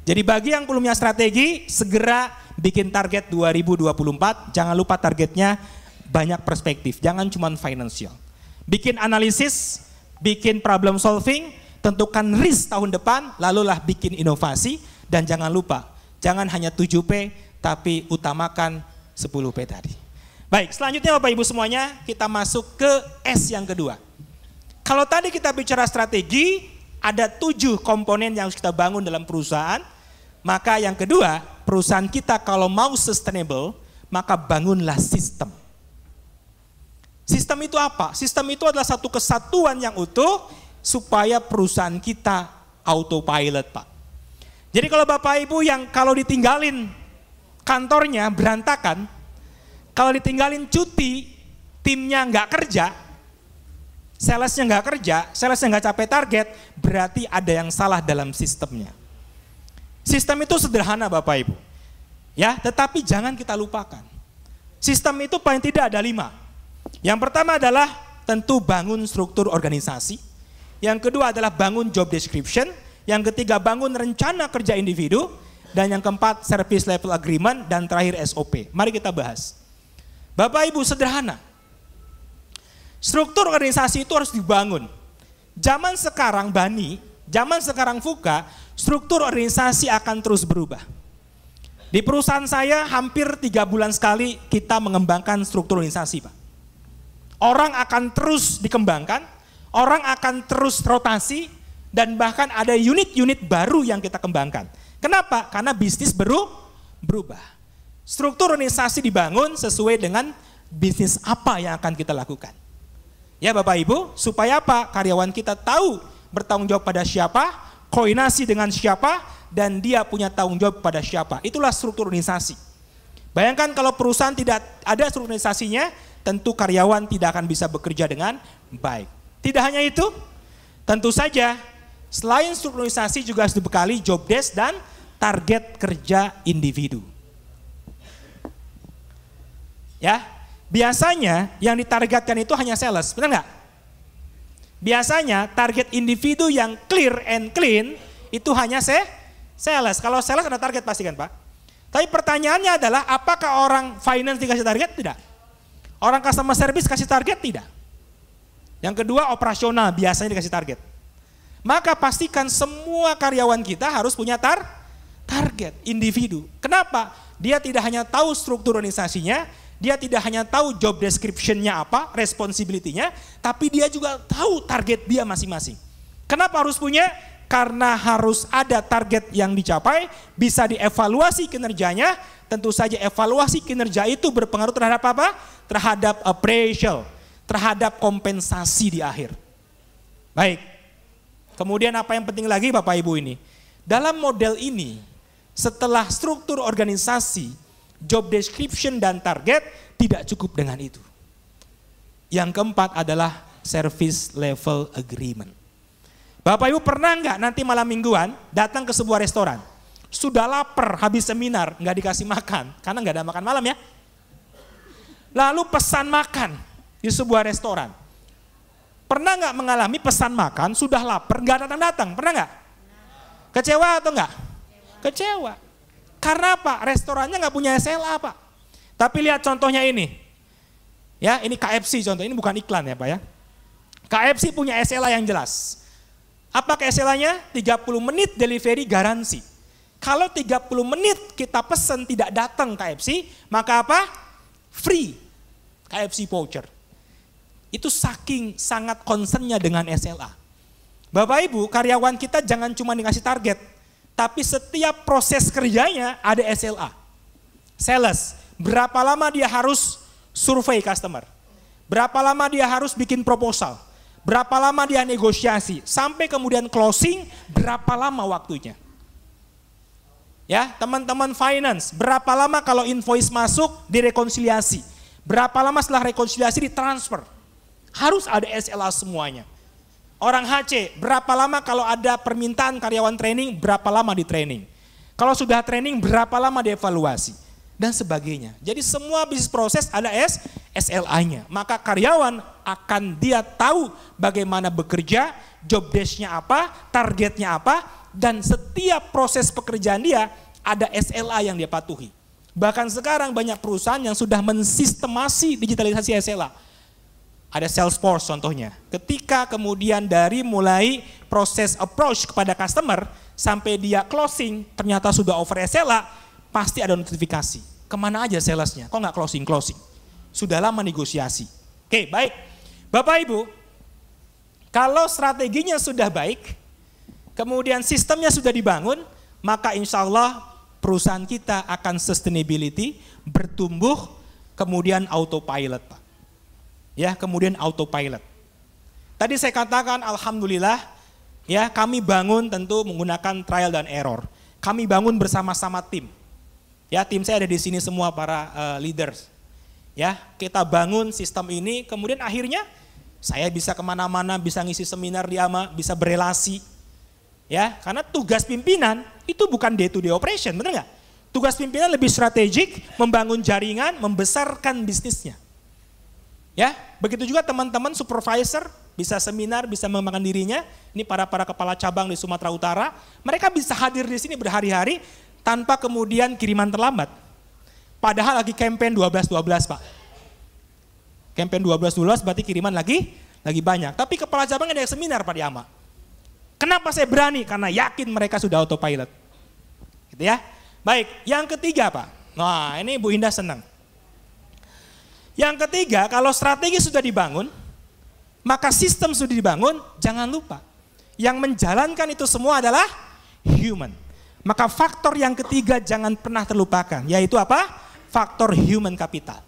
B: Jadi bagi yang belum strategi, segera bikin target 2024. Jangan lupa targetnya banyak perspektif, jangan cuma finansial. Bikin analisis, bikin problem solving, tentukan risk tahun depan, lalulah bikin inovasi, dan jangan lupa, jangan hanya 7P, tapi utamakan 10P tadi. Baik, selanjutnya Bapak Ibu semuanya, kita masuk ke S yang kedua. Kalau tadi kita bicara strategi, ada tujuh komponen yang harus kita bangun dalam perusahaan, maka yang kedua, perusahaan kita kalau mau sustainable, maka bangunlah sistem. Sistem itu apa? Sistem itu adalah satu kesatuan yang utuh supaya perusahaan kita autopilot, Pak. Jadi kalau Bapak Ibu yang kalau ditinggalin kantornya berantakan, kalau ditinggalin cuti, timnya nggak kerja, salesnya nggak kerja, salesnya nggak capai target, berarti ada yang salah dalam sistemnya. Sistem itu sederhana Bapak Ibu. Ya, tetapi jangan kita lupakan. Sistem itu paling tidak ada lima. Yang pertama adalah tentu bangun struktur organisasi. Yang kedua adalah bangun job description. Yang ketiga bangun rencana kerja individu. Dan yang keempat, service level agreement. Dan terakhir SOP. Mari kita bahas. Bapak Ibu sederhana. Struktur organisasi itu harus dibangun. Zaman sekarang Bani, zaman sekarang Fuka, struktur organisasi akan terus berubah. Di perusahaan saya hampir tiga bulan sekali kita mengembangkan struktur organisasi Pak. Orang akan terus dikembangkan, orang akan terus rotasi, dan bahkan ada unit-unit baru yang kita kembangkan. Kenapa? Karena bisnis beru, berubah. Struktur organisasi dibangun sesuai dengan bisnis apa yang akan kita lakukan. Ya Bapak Ibu, supaya apa? Karyawan kita tahu bertanggung jawab pada siapa, koordinasi dengan siapa, dan dia punya tanggung jawab pada siapa. Itulah struktur organisasi. Bayangkan kalau perusahaan tidak ada struktur organisasinya, tentu karyawan tidak akan bisa bekerja dengan baik. Tidak hanya itu, tentu saja Selain struktur organisasi juga harus dibekali job desk dan target kerja individu. Ya, biasanya yang ditargetkan itu hanya sales, benar nggak? Biasanya target individu yang clear and clean itu hanya se sales. Kalau sales ada target pasti kan Pak. Tapi pertanyaannya adalah apakah orang finance dikasih target? Tidak. Orang customer service kasih target? Tidak. Yang kedua operasional biasanya dikasih target. Maka pastikan semua karyawan kita harus punya tar target individu. Kenapa? Dia tidak hanya tahu struktur organisasinya, dia tidak hanya tahu job description-nya apa, responsibility-nya, tapi dia juga tahu target dia masing-masing. Kenapa harus punya? Karena harus ada target yang dicapai, bisa dievaluasi kinerjanya, tentu saja evaluasi kinerja itu berpengaruh terhadap apa? Terhadap appraisal, terhadap kompensasi di akhir. Baik. Kemudian apa yang penting lagi Bapak Ibu ini? Dalam model ini, setelah struktur organisasi, job description dan target tidak cukup dengan itu. Yang keempat adalah service level agreement. Bapak Ibu pernah nggak nanti malam mingguan datang ke sebuah restoran? Sudah lapar habis seminar, nggak dikasih makan, karena nggak ada makan malam ya. Lalu pesan makan di sebuah restoran. Pernah nggak mengalami pesan makan, sudah lapar, nggak datang-datang, pernah nggak? Kecewa atau enggak? Kecewa. Karena apa? Restorannya nggak punya SLA pak. Tapi lihat contohnya ini. Ya, ini KFC contoh. Ini bukan iklan ya Pak ya. KFC punya SLA yang jelas. Apa SLA-nya? 30 menit delivery garansi. Kalau 30 menit kita pesen tidak datang KFC, maka apa? Free KFC voucher. Itu saking sangat concernnya dengan SLA. Bapak Ibu, karyawan kita jangan cuma dikasih target. Tapi setiap proses kerjanya ada SLA. Sales, berapa lama dia harus survei customer? Berapa lama dia harus bikin proposal? Berapa lama dia negosiasi? Sampai kemudian closing, berapa lama waktunya? Ya, teman-teman finance, berapa lama kalau invoice masuk direkonsiliasi? Berapa lama setelah rekonsiliasi ditransfer? Harus ada SLA semuanya. Orang HC, berapa lama kalau ada permintaan karyawan training, berapa lama di training? Kalau sudah training, berapa lama dievaluasi? Dan sebagainya. Jadi semua bisnis proses ada S, SLA-nya. Maka karyawan akan dia tahu bagaimana bekerja, job desk-nya apa, targetnya apa, dan setiap proses pekerjaan dia ada SLA yang dia patuhi. Bahkan sekarang banyak perusahaan yang sudah mensistemasi digitalisasi SLA ada Salesforce contohnya. Ketika kemudian dari mulai proses approach kepada customer sampai dia closing ternyata sudah over SLA, pasti ada notifikasi. Kemana aja salesnya? Kok nggak closing-closing? Sudah lama negosiasi. Oke, baik. Bapak Ibu, kalau strateginya sudah baik, kemudian sistemnya sudah dibangun, maka insya Allah perusahaan kita akan sustainability, bertumbuh, kemudian autopilot Pak ya kemudian autopilot. Tadi saya katakan alhamdulillah ya kami bangun tentu menggunakan trial dan error. Kami bangun bersama-sama tim. Ya tim saya ada di sini semua para uh, leaders. Ya kita bangun sistem ini kemudian akhirnya saya bisa kemana-mana, bisa ngisi seminar di AMA, bisa berelasi. Ya, karena tugas pimpinan itu bukan day to day operation, benar nggak? Tugas pimpinan lebih strategik, membangun jaringan, membesarkan bisnisnya. Ya, begitu juga teman-teman supervisor bisa seminar, bisa mengembangkan dirinya. Ini para para kepala cabang di Sumatera Utara, mereka bisa hadir di sini berhari-hari tanpa kemudian kiriman terlambat. Padahal lagi campaign 12-12 Pak. Campaign 12-12 berarti kiriman lagi lagi banyak. Tapi kepala cabang ada yang seminar Pak Yama. Kenapa saya berani? Karena yakin mereka sudah autopilot. Gitu ya. Baik, yang ketiga Pak. Nah ini Bu Indah senang. Yang ketiga, kalau strategi sudah dibangun, maka sistem sudah dibangun, jangan lupa. Yang menjalankan itu semua adalah human. Maka faktor yang ketiga jangan pernah terlupakan, yaitu apa? Faktor human capital.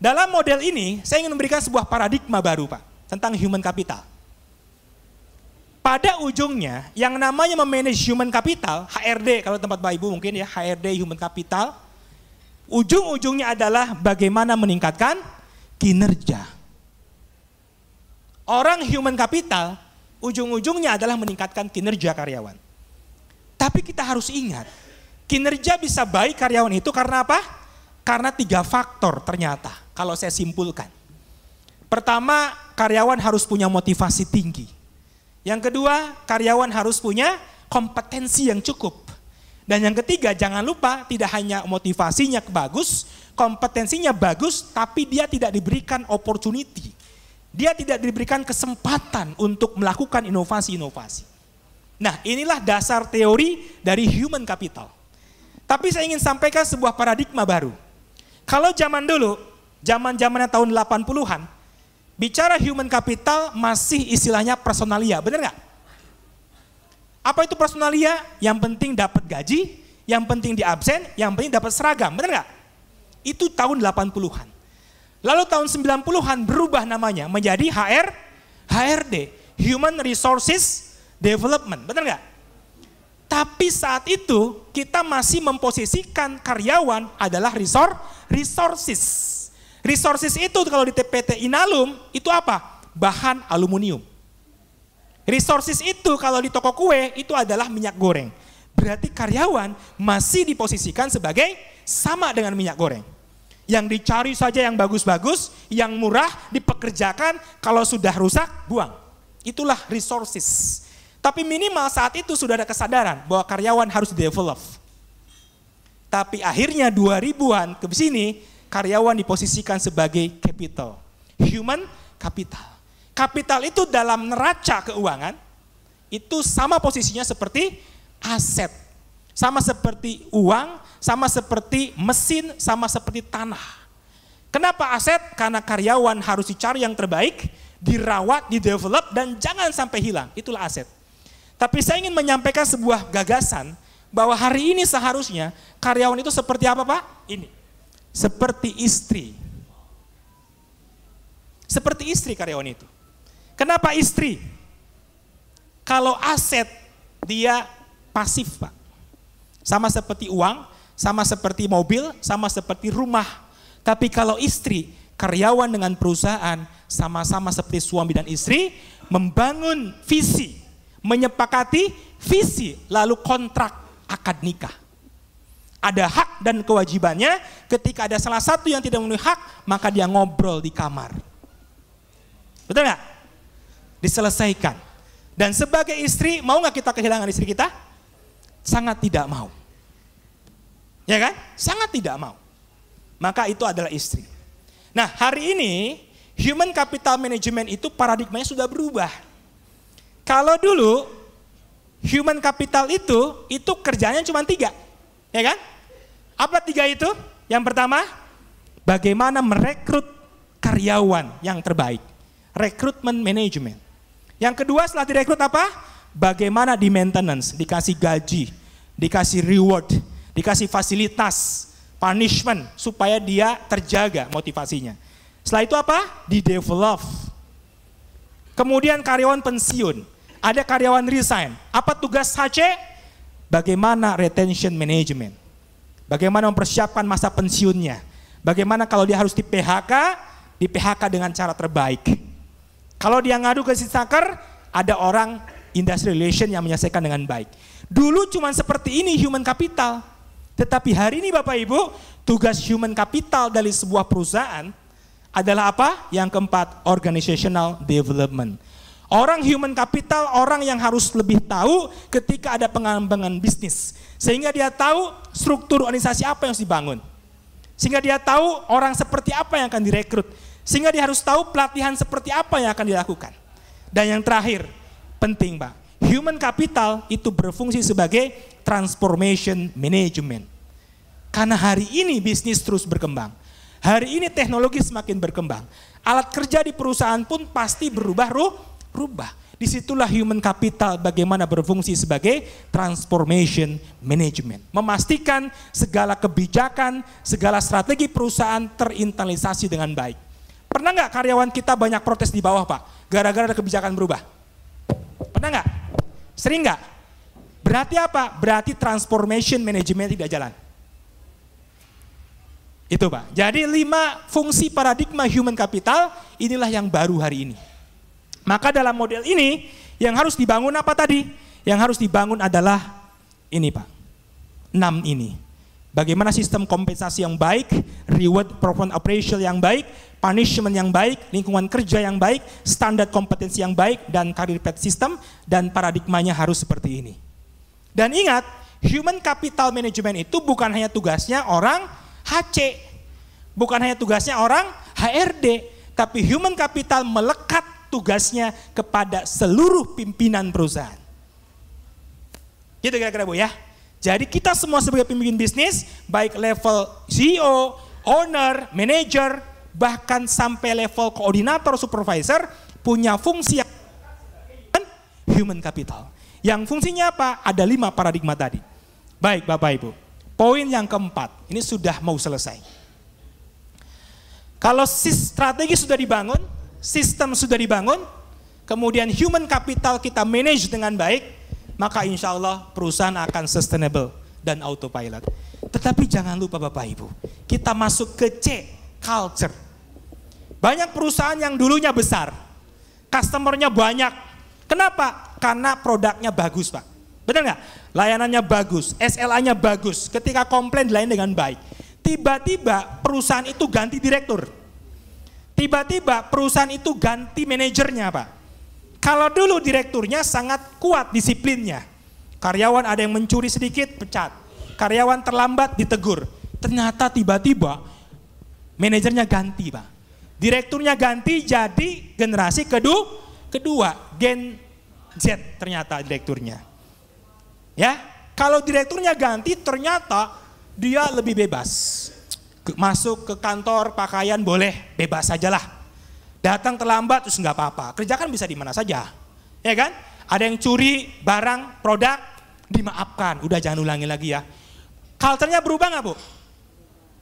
B: Dalam model ini, saya ingin memberikan sebuah paradigma baru, Pak, tentang human capital. Pada ujungnya, yang namanya memanage human capital, HRD, kalau tempat Pak Ibu mungkin ya, HRD human capital, ujung-ujungnya adalah bagaimana meningkatkan kinerja. Orang human capital ujung-ujungnya adalah meningkatkan kinerja karyawan. Tapi kita harus ingat, kinerja bisa baik karyawan itu karena apa? Karena tiga faktor ternyata, kalau saya simpulkan. Pertama, karyawan harus punya motivasi tinggi. Yang kedua, karyawan harus punya kompetensi yang cukup. Dan yang ketiga, jangan lupa tidak hanya motivasinya bagus, kompetensinya bagus, tapi dia tidak diberikan opportunity. Dia tidak diberikan kesempatan untuk melakukan inovasi-inovasi. Nah, inilah dasar teori dari human capital. Tapi saya ingin sampaikan sebuah paradigma baru. Kalau zaman dulu, zaman-zamannya tahun 80-an, bicara human capital masih istilahnya personalia, benar nggak? Apa itu personalia? Yang penting dapat gaji, yang penting di absen, yang penting dapat seragam, benar nggak? Itu tahun 80-an. Lalu tahun 90-an berubah namanya menjadi HR, HRD, Human Resources Development, benar nggak? Tapi saat itu kita masih memposisikan karyawan adalah resource, resources. Resources itu kalau di TPT Inalum itu apa? Bahan aluminium. Resources itu kalau di toko kue itu adalah minyak goreng. Berarti karyawan masih diposisikan sebagai sama dengan minyak goreng. Yang dicari saja yang bagus-bagus, yang murah dipekerjakan, kalau sudah rusak buang. Itulah resources. Tapi minimal saat itu sudah ada kesadaran bahwa karyawan harus develop. Tapi akhirnya 2000-an ke sini karyawan diposisikan sebagai capital, human capital. Kapital itu dalam neraca keuangan itu sama posisinya seperti aset. Sama seperti uang, sama seperti mesin, sama seperti tanah. Kenapa aset? Karena karyawan harus dicari yang terbaik, dirawat, didevelop, dan jangan sampai hilang. Itulah aset. Tapi saya ingin menyampaikan sebuah gagasan bahwa hari ini seharusnya karyawan itu seperti apa Pak? Ini. Seperti istri. Seperti istri karyawan itu. Kenapa istri? Kalau aset dia pasif pak. Sama seperti uang, sama seperti mobil, sama seperti rumah. Tapi kalau istri, karyawan dengan perusahaan, sama-sama seperti suami dan istri, membangun visi, menyepakati visi, lalu kontrak akad nikah. Ada hak dan kewajibannya, ketika ada salah satu yang tidak memenuhi hak, maka dia ngobrol di kamar. Betul nggak? diselesaikan. Dan sebagai istri, mau nggak kita kehilangan istri kita? Sangat tidak mau. Ya kan? Sangat tidak mau. Maka itu adalah istri. Nah hari ini human capital management itu paradigmanya sudah berubah. Kalau dulu human capital itu, itu kerjanya cuma tiga. Ya kan? Apa tiga itu? Yang pertama, bagaimana merekrut karyawan yang terbaik. recruitment management yang kedua setelah direkrut apa? Bagaimana di maintenance, dikasih gaji, dikasih reward, dikasih fasilitas, punishment supaya dia terjaga motivasinya. Setelah itu apa? Di develop. Kemudian karyawan pensiun, ada karyawan resign. Apa tugas HC? Bagaimana retention management? Bagaimana mempersiapkan masa pensiunnya? Bagaimana kalau dia harus di PHK, di PHK dengan cara terbaik. Kalau dia ngadu ke si ada orang industry relation yang menyelesaikan dengan baik. Dulu cuma seperti ini human capital. Tetapi hari ini Bapak Ibu, tugas human capital dari sebuah perusahaan adalah apa? Yang keempat, organizational development. Orang human capital, orang yang harus lebih tahu ketika ada pengembangan bisnis. Sehingga dia tahu struktur organisasi apa yang harus dibangun. Sehingga dia tahu orang seperti apa yang akan direkrut sehingga dia harus tahu pelatihan seperti apa yang akan dilakukan. Dan yang terakhir, penting Pak. Human capital itu berfungsi sebagai transformation management. Karena hari ini bisnis terus berkembang. Hari ini teknologi semakin berkembang. Alat kerja di perusahaan pun pasti berubah ruh, rubah. Disitulah human capital bagaimana berfungsi sebagai transformation management. Memastikan segala kebijakan, segala strategi perusahaan terinternalisasi dengan baik. Pernah nggak karyawan kita banyak protes di bawah Pak? Gara-gara ada kebijakan berubah. Pernah nggak? Sering nggak? Berarti apa? Berarti transformation management tidak jalan. Itu Pak. Jadi lima fungsi paradigma human capital inilah yang baru hari ini. Maka dalam model ini yang harus dibangun apa tadi? Yang harus dibangun adalah ini Pak. Enam ini. Bagaimana sistem kompensasi yang baik, reward performance appraisal yang baik, punishment yang baik, lingkungan kerja yang baik, standar kompetensi yang baik, dan career path system, dan paradigmanya harus seperti ini. Dan ingat, human capital management itu bukan hanya tugasnya orang HC, bukan hanya tugasnya orang HRD, tapi human capital melekat tugasnya kepada seluruh pimpinan perusahaan. Gitu kira-kira Bu ya. Jadi kita semua sebagai pemimpin bisnis, baik level CEO, owner, manager, bahkan sampai level koordinator, supervisor, punya fungsi yang human capital. Yang fungsinya apa? Ada lima paradigma tadi. Baik Bapak Ibu, poin yang keempat, ini sudah mau selesai. Kalau strategi sudah dibangun, sistem sudah dibangun, kemudian human capital kita manage dengan baik, maka insya Allah perusahaan akan sustainable dan autopilot. Tetapi jangan lupa Bapak Ibu, kita masuk ke C, culture. Banyak perusahaan yang dulunya besar, customernya banyak. Kenapa? Karena produknya bagus Pak. Benar nggak? Layanannya bagus, SLA-nya bagus, ketika komplain lain dengan baik. Tiba-tiba perusahaan itu ganti direktur. Tiba-tiba perusahaan itu ganti manajernya Pak. Kalau dulu direkturnya sangat kuat disiplinnya. Karyawan ada yang mencuri sedikit, pecat. Karyawan terlambat, ditegur. Ternyata tiba-tiba manajernya ganti, Pak. Direkturnya ganti jadi generasi kedua, kedua Gen Z ternyata direkturnya. Ya, kalau direkturnya ganti ternyata dia lebih bebas. Masuk ke kantor pakaian boleh, bebas sajalah Datang terlambat terus nggak apa-apa. Kerja kan bisa di mana saja. Ya kan? Ada yang curi barang, produk, dimaafkan. Udah jangan ulangi lagi ya. culture berubah nggak Bu?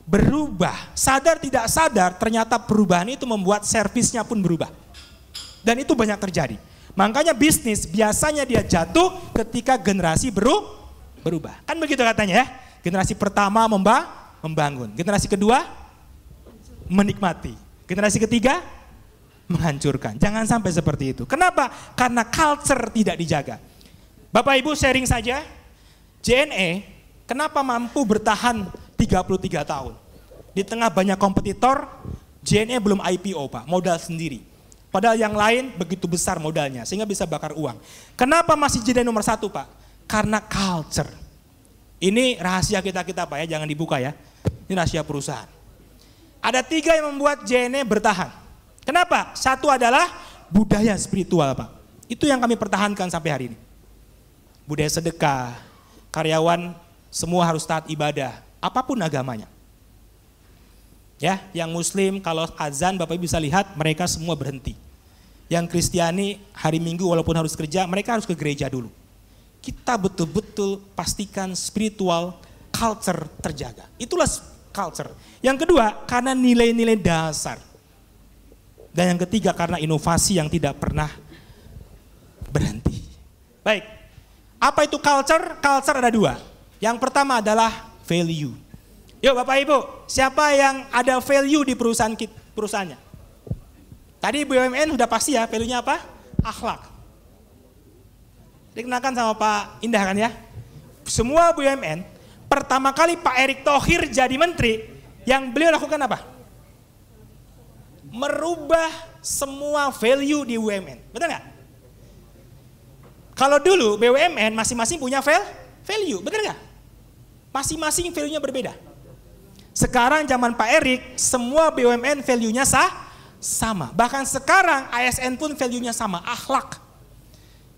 B: Berubah. Sadar tidak sadar ternyata perubahan itu membuat servisnya pun berubah. Dan itu banyak terjadi. Makanya bisnis biasanya dia jatuh ketika generasi beru berubah. Kan begitu katanya ya. Generasi pertama memba membangun. Generasi kedua menikmati. Generasi ketiga menghancurkan. Jangan sampai seperti itu. Kenapa? Karena culture tidak dijaga. Bapak Ibu sharing saja. JNE kenapa mampu bertahan 33 tahun? Di tengah banyak kompetitor, JNE belum IPO Pak, modal sendiri. Padahal yang lain begitu besar modalnya, sehingga bisa bakar uang. Kenapa masih JNE nomor satu Pak? Karena culture. Ini rahasia kita-kita Pak ya, jangan dibuka ya. Ini rahasia perusahaan. Ada tiga yang membuat JNE bertahan. Kenapa? Satu adalah budaya spiritual, Pak. Itu yang kami pertahankan sampai hari ini. Budaya sedekah, karyawan semua harus taat ibadah, apapun agamanya. Ya, yang muslim kalau azan Bapak bisa lihat mereka semua berhenti. Yang Kristiani hari Minggu walaupun harus kerja, mereka harus ke gereja dulu. Kita betul-betul pastikan spiritual culture terjaga. Itulah culture. Yang kedua, karena nilai-nilai dasar. Dan yang ketiga karena inovasi yang tidak pernah berhenti. Baik, apa itu culture? Culture ada dua. Yang pertama adalah value. Yuk Bapak Ibu, siapa yang ada value di perusahaan kita, perusahaannya? Tadi BUMN sudah pasti ya, value-nya apa? Akhlak. Dikenakan sama Pak Indah kan ya? Semua BUMN, pertama kali Pak Erick Thohir jadi menteri, yang beliau lakukan apa? merubah semua value di UMN. Betul nggak? Kalau dulu BUMN masing-masing punya value, betul nggak? Masing-masing value-nya berbeda. Sekarang zaman Pak Erik, semua BUMN value-nya sah, sama. Bahkan sekarang ASN pun value-nya sama, akhlak.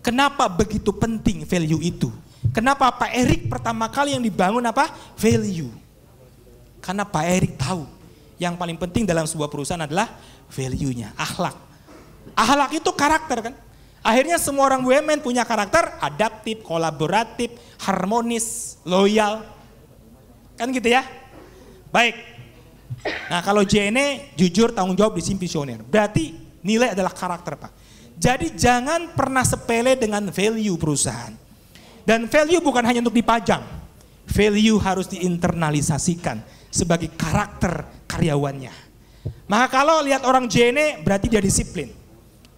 B: Kenapa begitu penting value itu? Kenapa Pak Erik pertama kali yang dibangun apa? Value. Karena Pak Erik tahu yang paling penting dalam sebuah perusahaan adalah value-nya, akhlak. Akhlak itu karakter kan? Akhirnya semua orang BUMN punya karakter adaptif, kolaboratif, harmonis, loyal. Kan gitu ya? Baik. Nah kalau JNE jujur tanggung jawab di visioner. Berarti nilai adalah karakter Pak. Jadi jangan pernah sepele dengan value perusahaan. Dan value bukan hanya untuk dipajang. Value harus diinternalisasikan sebagai karakter karyawannya. Maka kalau lihat orang jene berarti dia disiplin.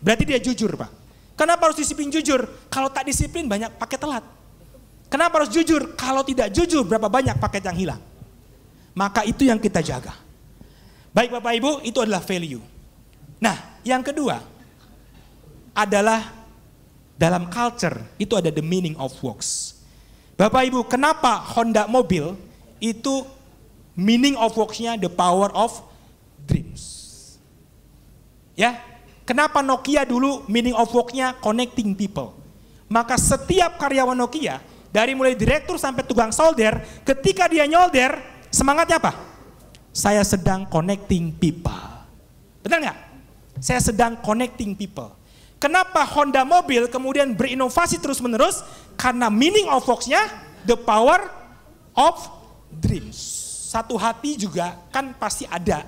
B: Berarti dia jujur Pak. Kenapa harus disiplin jujur? Kalau tak disiplin banyak paket telat. Kenapa harus jujur? Kalau tidak jujur berapa banyak paket yang hilang. Maka itu yang kita jaga. Baik Bapak Ibu, itu adalah value. Nah, yang kedua adalah dalam culture itu ada the meaning of works. Bapak Ibu, kenapa Honda mobil itu Meaning of works-nya the power of dreams. Ya, kenapa Nokia dulu meaning of work-nya connecting people? Maka setiap karyawan Nokia, dari mulai direktur sampai tukang solder, ketika dia nyolder, semangatnya apa? Saya sedang connecting people. Benar nggak? Saya sedang connecting people. Kenapa Honda mobil kemudian berinovasi terus-menerus? Karena meaning of works-nya the power of dreams. Satu hati juga kan pasti ada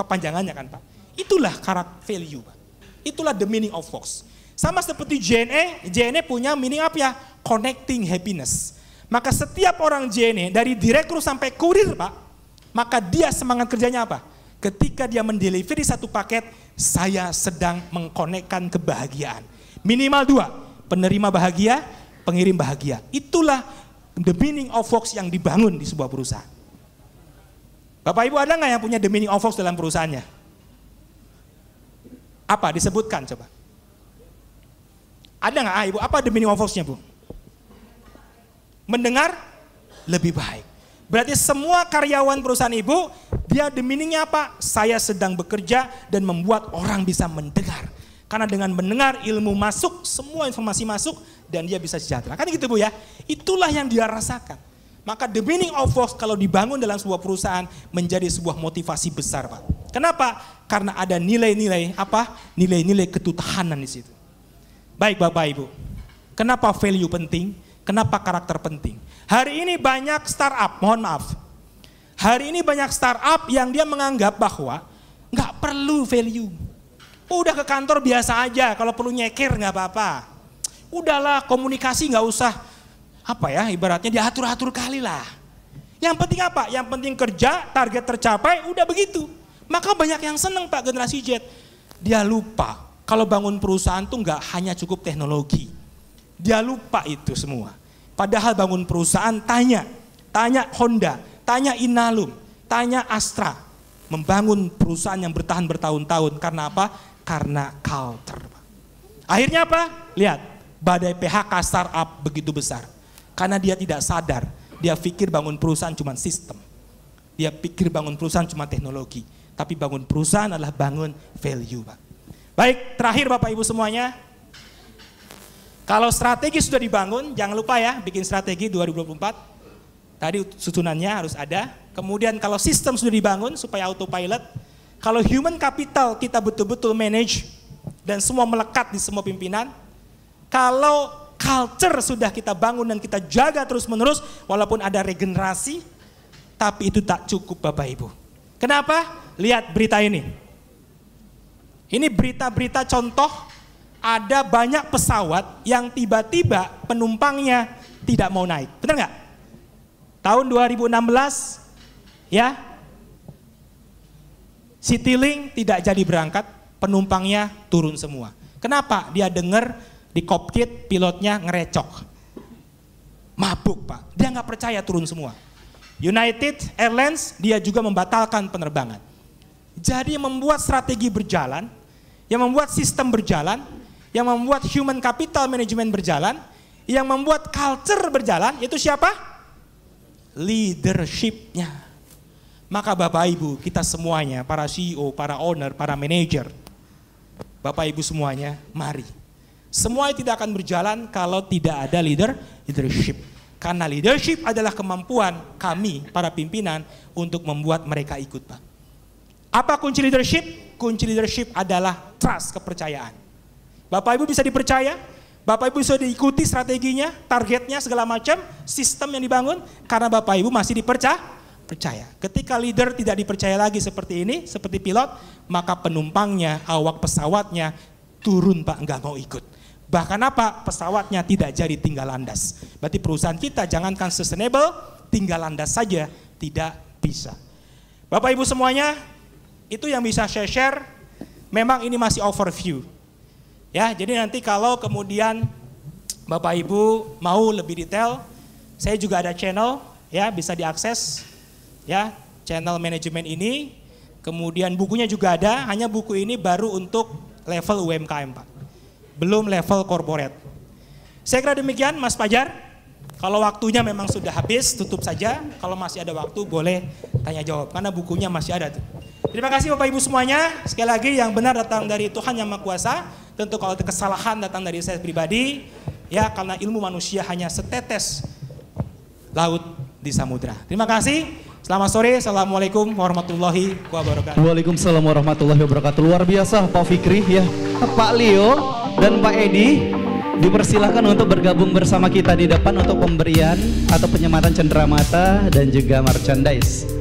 B: kepanjangannya kan Pak. Itulah karakter value Pak. Itulah the meaning of Fox. Sama seperti JNE, JNE punya meaning apa ya? Connecting happiness. Maka setiap orang JNE dari direktur sampai kurir Pak, maka dia semangat kerjanya apa? Ketika dia mendelivery satu paket, saya sedang mengkonekkan kebahagiaan. Minimal dua, penerima bahagia, pengirim bahagia. Itulah the meaning of Fox yang dibangun di sebuah perusahaan. Bapak Ibu ada nggak yang punya the meaning of Fox dalam perusahaannya? Apa disebutkan coba? Ada nggak ah, Ibu? Apa the meaning of Fox-nya Bu? Mendengar lebih baik. Berarti semua karyawan perusahaan Ibu, dia the meaning apa? Saya sedang bekerja dan membuat orang bisa mendengar. Karena dengan mendengar ilmu masuk, semua informasi masuk dan dia bisa sejahtera. Kan gitu Bu ya. Itulah yang dia rasakan. Maka the meaning of work kalau dibangun dalam sebuah perusahaan menjadi sebuah motivasi besar, Pak. Kenapa? Karena ada nilai-nilai apa? Nilai-nilai ketuhanan di situ. Baik Bapak Ibu. Kenapa value penting? Kenapa karakter penting? Hari ini banyak startup, mohon maaf. Hari ini banyak startup yang dia menganggap bahwa nggak perlu value. Udah ke kantor biasa aja, kalau perlu nyekir nggak apa-apa. Udahlah komunikasi nggak usah apa ya ibaratnya diatur-atur kali lah. Yang penting apa? Yang penting kerja, target tercapai, udah begitu. Maka banyak yang seneng Pak generasi Z. Dia lupa kalau bangun perusahaan tuh nggak hanya cukup teknologi. Dia lupa itu semua. Padahal bangun perusahaan tanya, tanya Honda, tanya Inalum, tanya Astra. Membangun perusahaan yang bertahan bertahun-tahun karena apa? Karena culture. Akhirnya apa? Lihat, badai PHK startup begitu besar karena dia tidak sadar. Dia pikir bangun perusahaan cuma sistem. Dia pikir bangun perusahaan cuma teknologi. Tapi bangun perusahaan adalah bangun value, Pak. Baik, terakhir Bapak Ibu semuanya. Kalau strategi sudah dibangun, jangan lupa ya, bikin strategi 2024. Tadi susunannya harus ada. Kemudian kalau sistem sudah dibangun supaya autopilot, kalau human capital kita betul-betul manage dan semua melekat di semua pimpinan. Kalau culture sudah kita bangun dan kita jaga terus-menerus walaupun ada regenerasi tapi itu tak cukup Bapak Ibu. Kenapa? Lihat berita ini. Ini berita-berita contoh ada banyak pesawat yang tiba-tiba penumpangnya tidak mau naik. Benar nggak? Tahun 2016 ya Citylink tidak jadi berangkat, penumpangnya turun semua. Kenapa? Dia dengar di kopit pilotnya ngerecok. Mabuk pak. Dia nggak percaya turun semua. United Airlines dia juga membatalkan penerbangan. Jadi yang membuat strategi berjalan, yang membuat sistem berjalan, yang membuat human capital management berjalan, yang membuat culture berjalan itu siapa? Leadershipnya. Maka Bapak Ibu kita semuanya, para CEO, para owner, para manager, Bapak Ibu semuanya, mari semua tidak akan berjalan kalau tidak ada leader, leadership. Karena leadership adalah kemampuan kami, para pimpinan, untuk membuat mereka ikut, Pak. Apa kunci leadership? Kunci leadership adalah trust, kepercayaan. Bapak Ibu bisa dipercaya, Bapak Ibu bisa diikuti strateginya, targetnya segala macam, sistem yang dibangun karena Bapak Ibu masih dipercaya. Percaya. Ketika leader tidak dipercaya lagi seperti ini, seperti pilot, maka penumpangnya, awak pesawatnya turun Pak, nggak mau ikut. Bahkan apa? Pesawatnya tidak jadi tinggal landas. Berarti perusahaan kita jangankan sustainable, tinggal landas saja tidak bisa. Bapak Ibu semuanya, itu yang bisa saya share. Memang ini masih overview. Ya, jadi nanti kalau kemudian Bapak Ibu mau lebih detail, saya juga ada channel ya bisa diakses ya channel manajemen ini. Kemudian bukunya juga ada, hanya buku ini baru untuk level UMKM Pak belum level corporate. Saya kira demikian Mas Pajar. Kalau waktunya memang sudah habis, tutup saja. Kalau masih ada waktu boleh tanya jawab karena bukunya masih ada tuh. Terima kasih Bapak Ibu semuanya. Sekali lagi yang benar datang dari Tuhan Yang Maha Kuasa. Tentu kalau kesalahan datang dari saya pribadi, ya karena ilmu manusia hanya setetes laut di samudra. Terima kasih. Selamat sore, Assalamualaikum warahmatullahi
A: wabarakatuh. Waalaikumsalam warahmatullahi wabarakatuh. Luar biasa Pak Fikri ya, Pak Leo dan Pak Edi dipersilahkan untuk bergabung bersama kita di depan untuk pemberian atau penyematan cendera mata dan juga merchandise.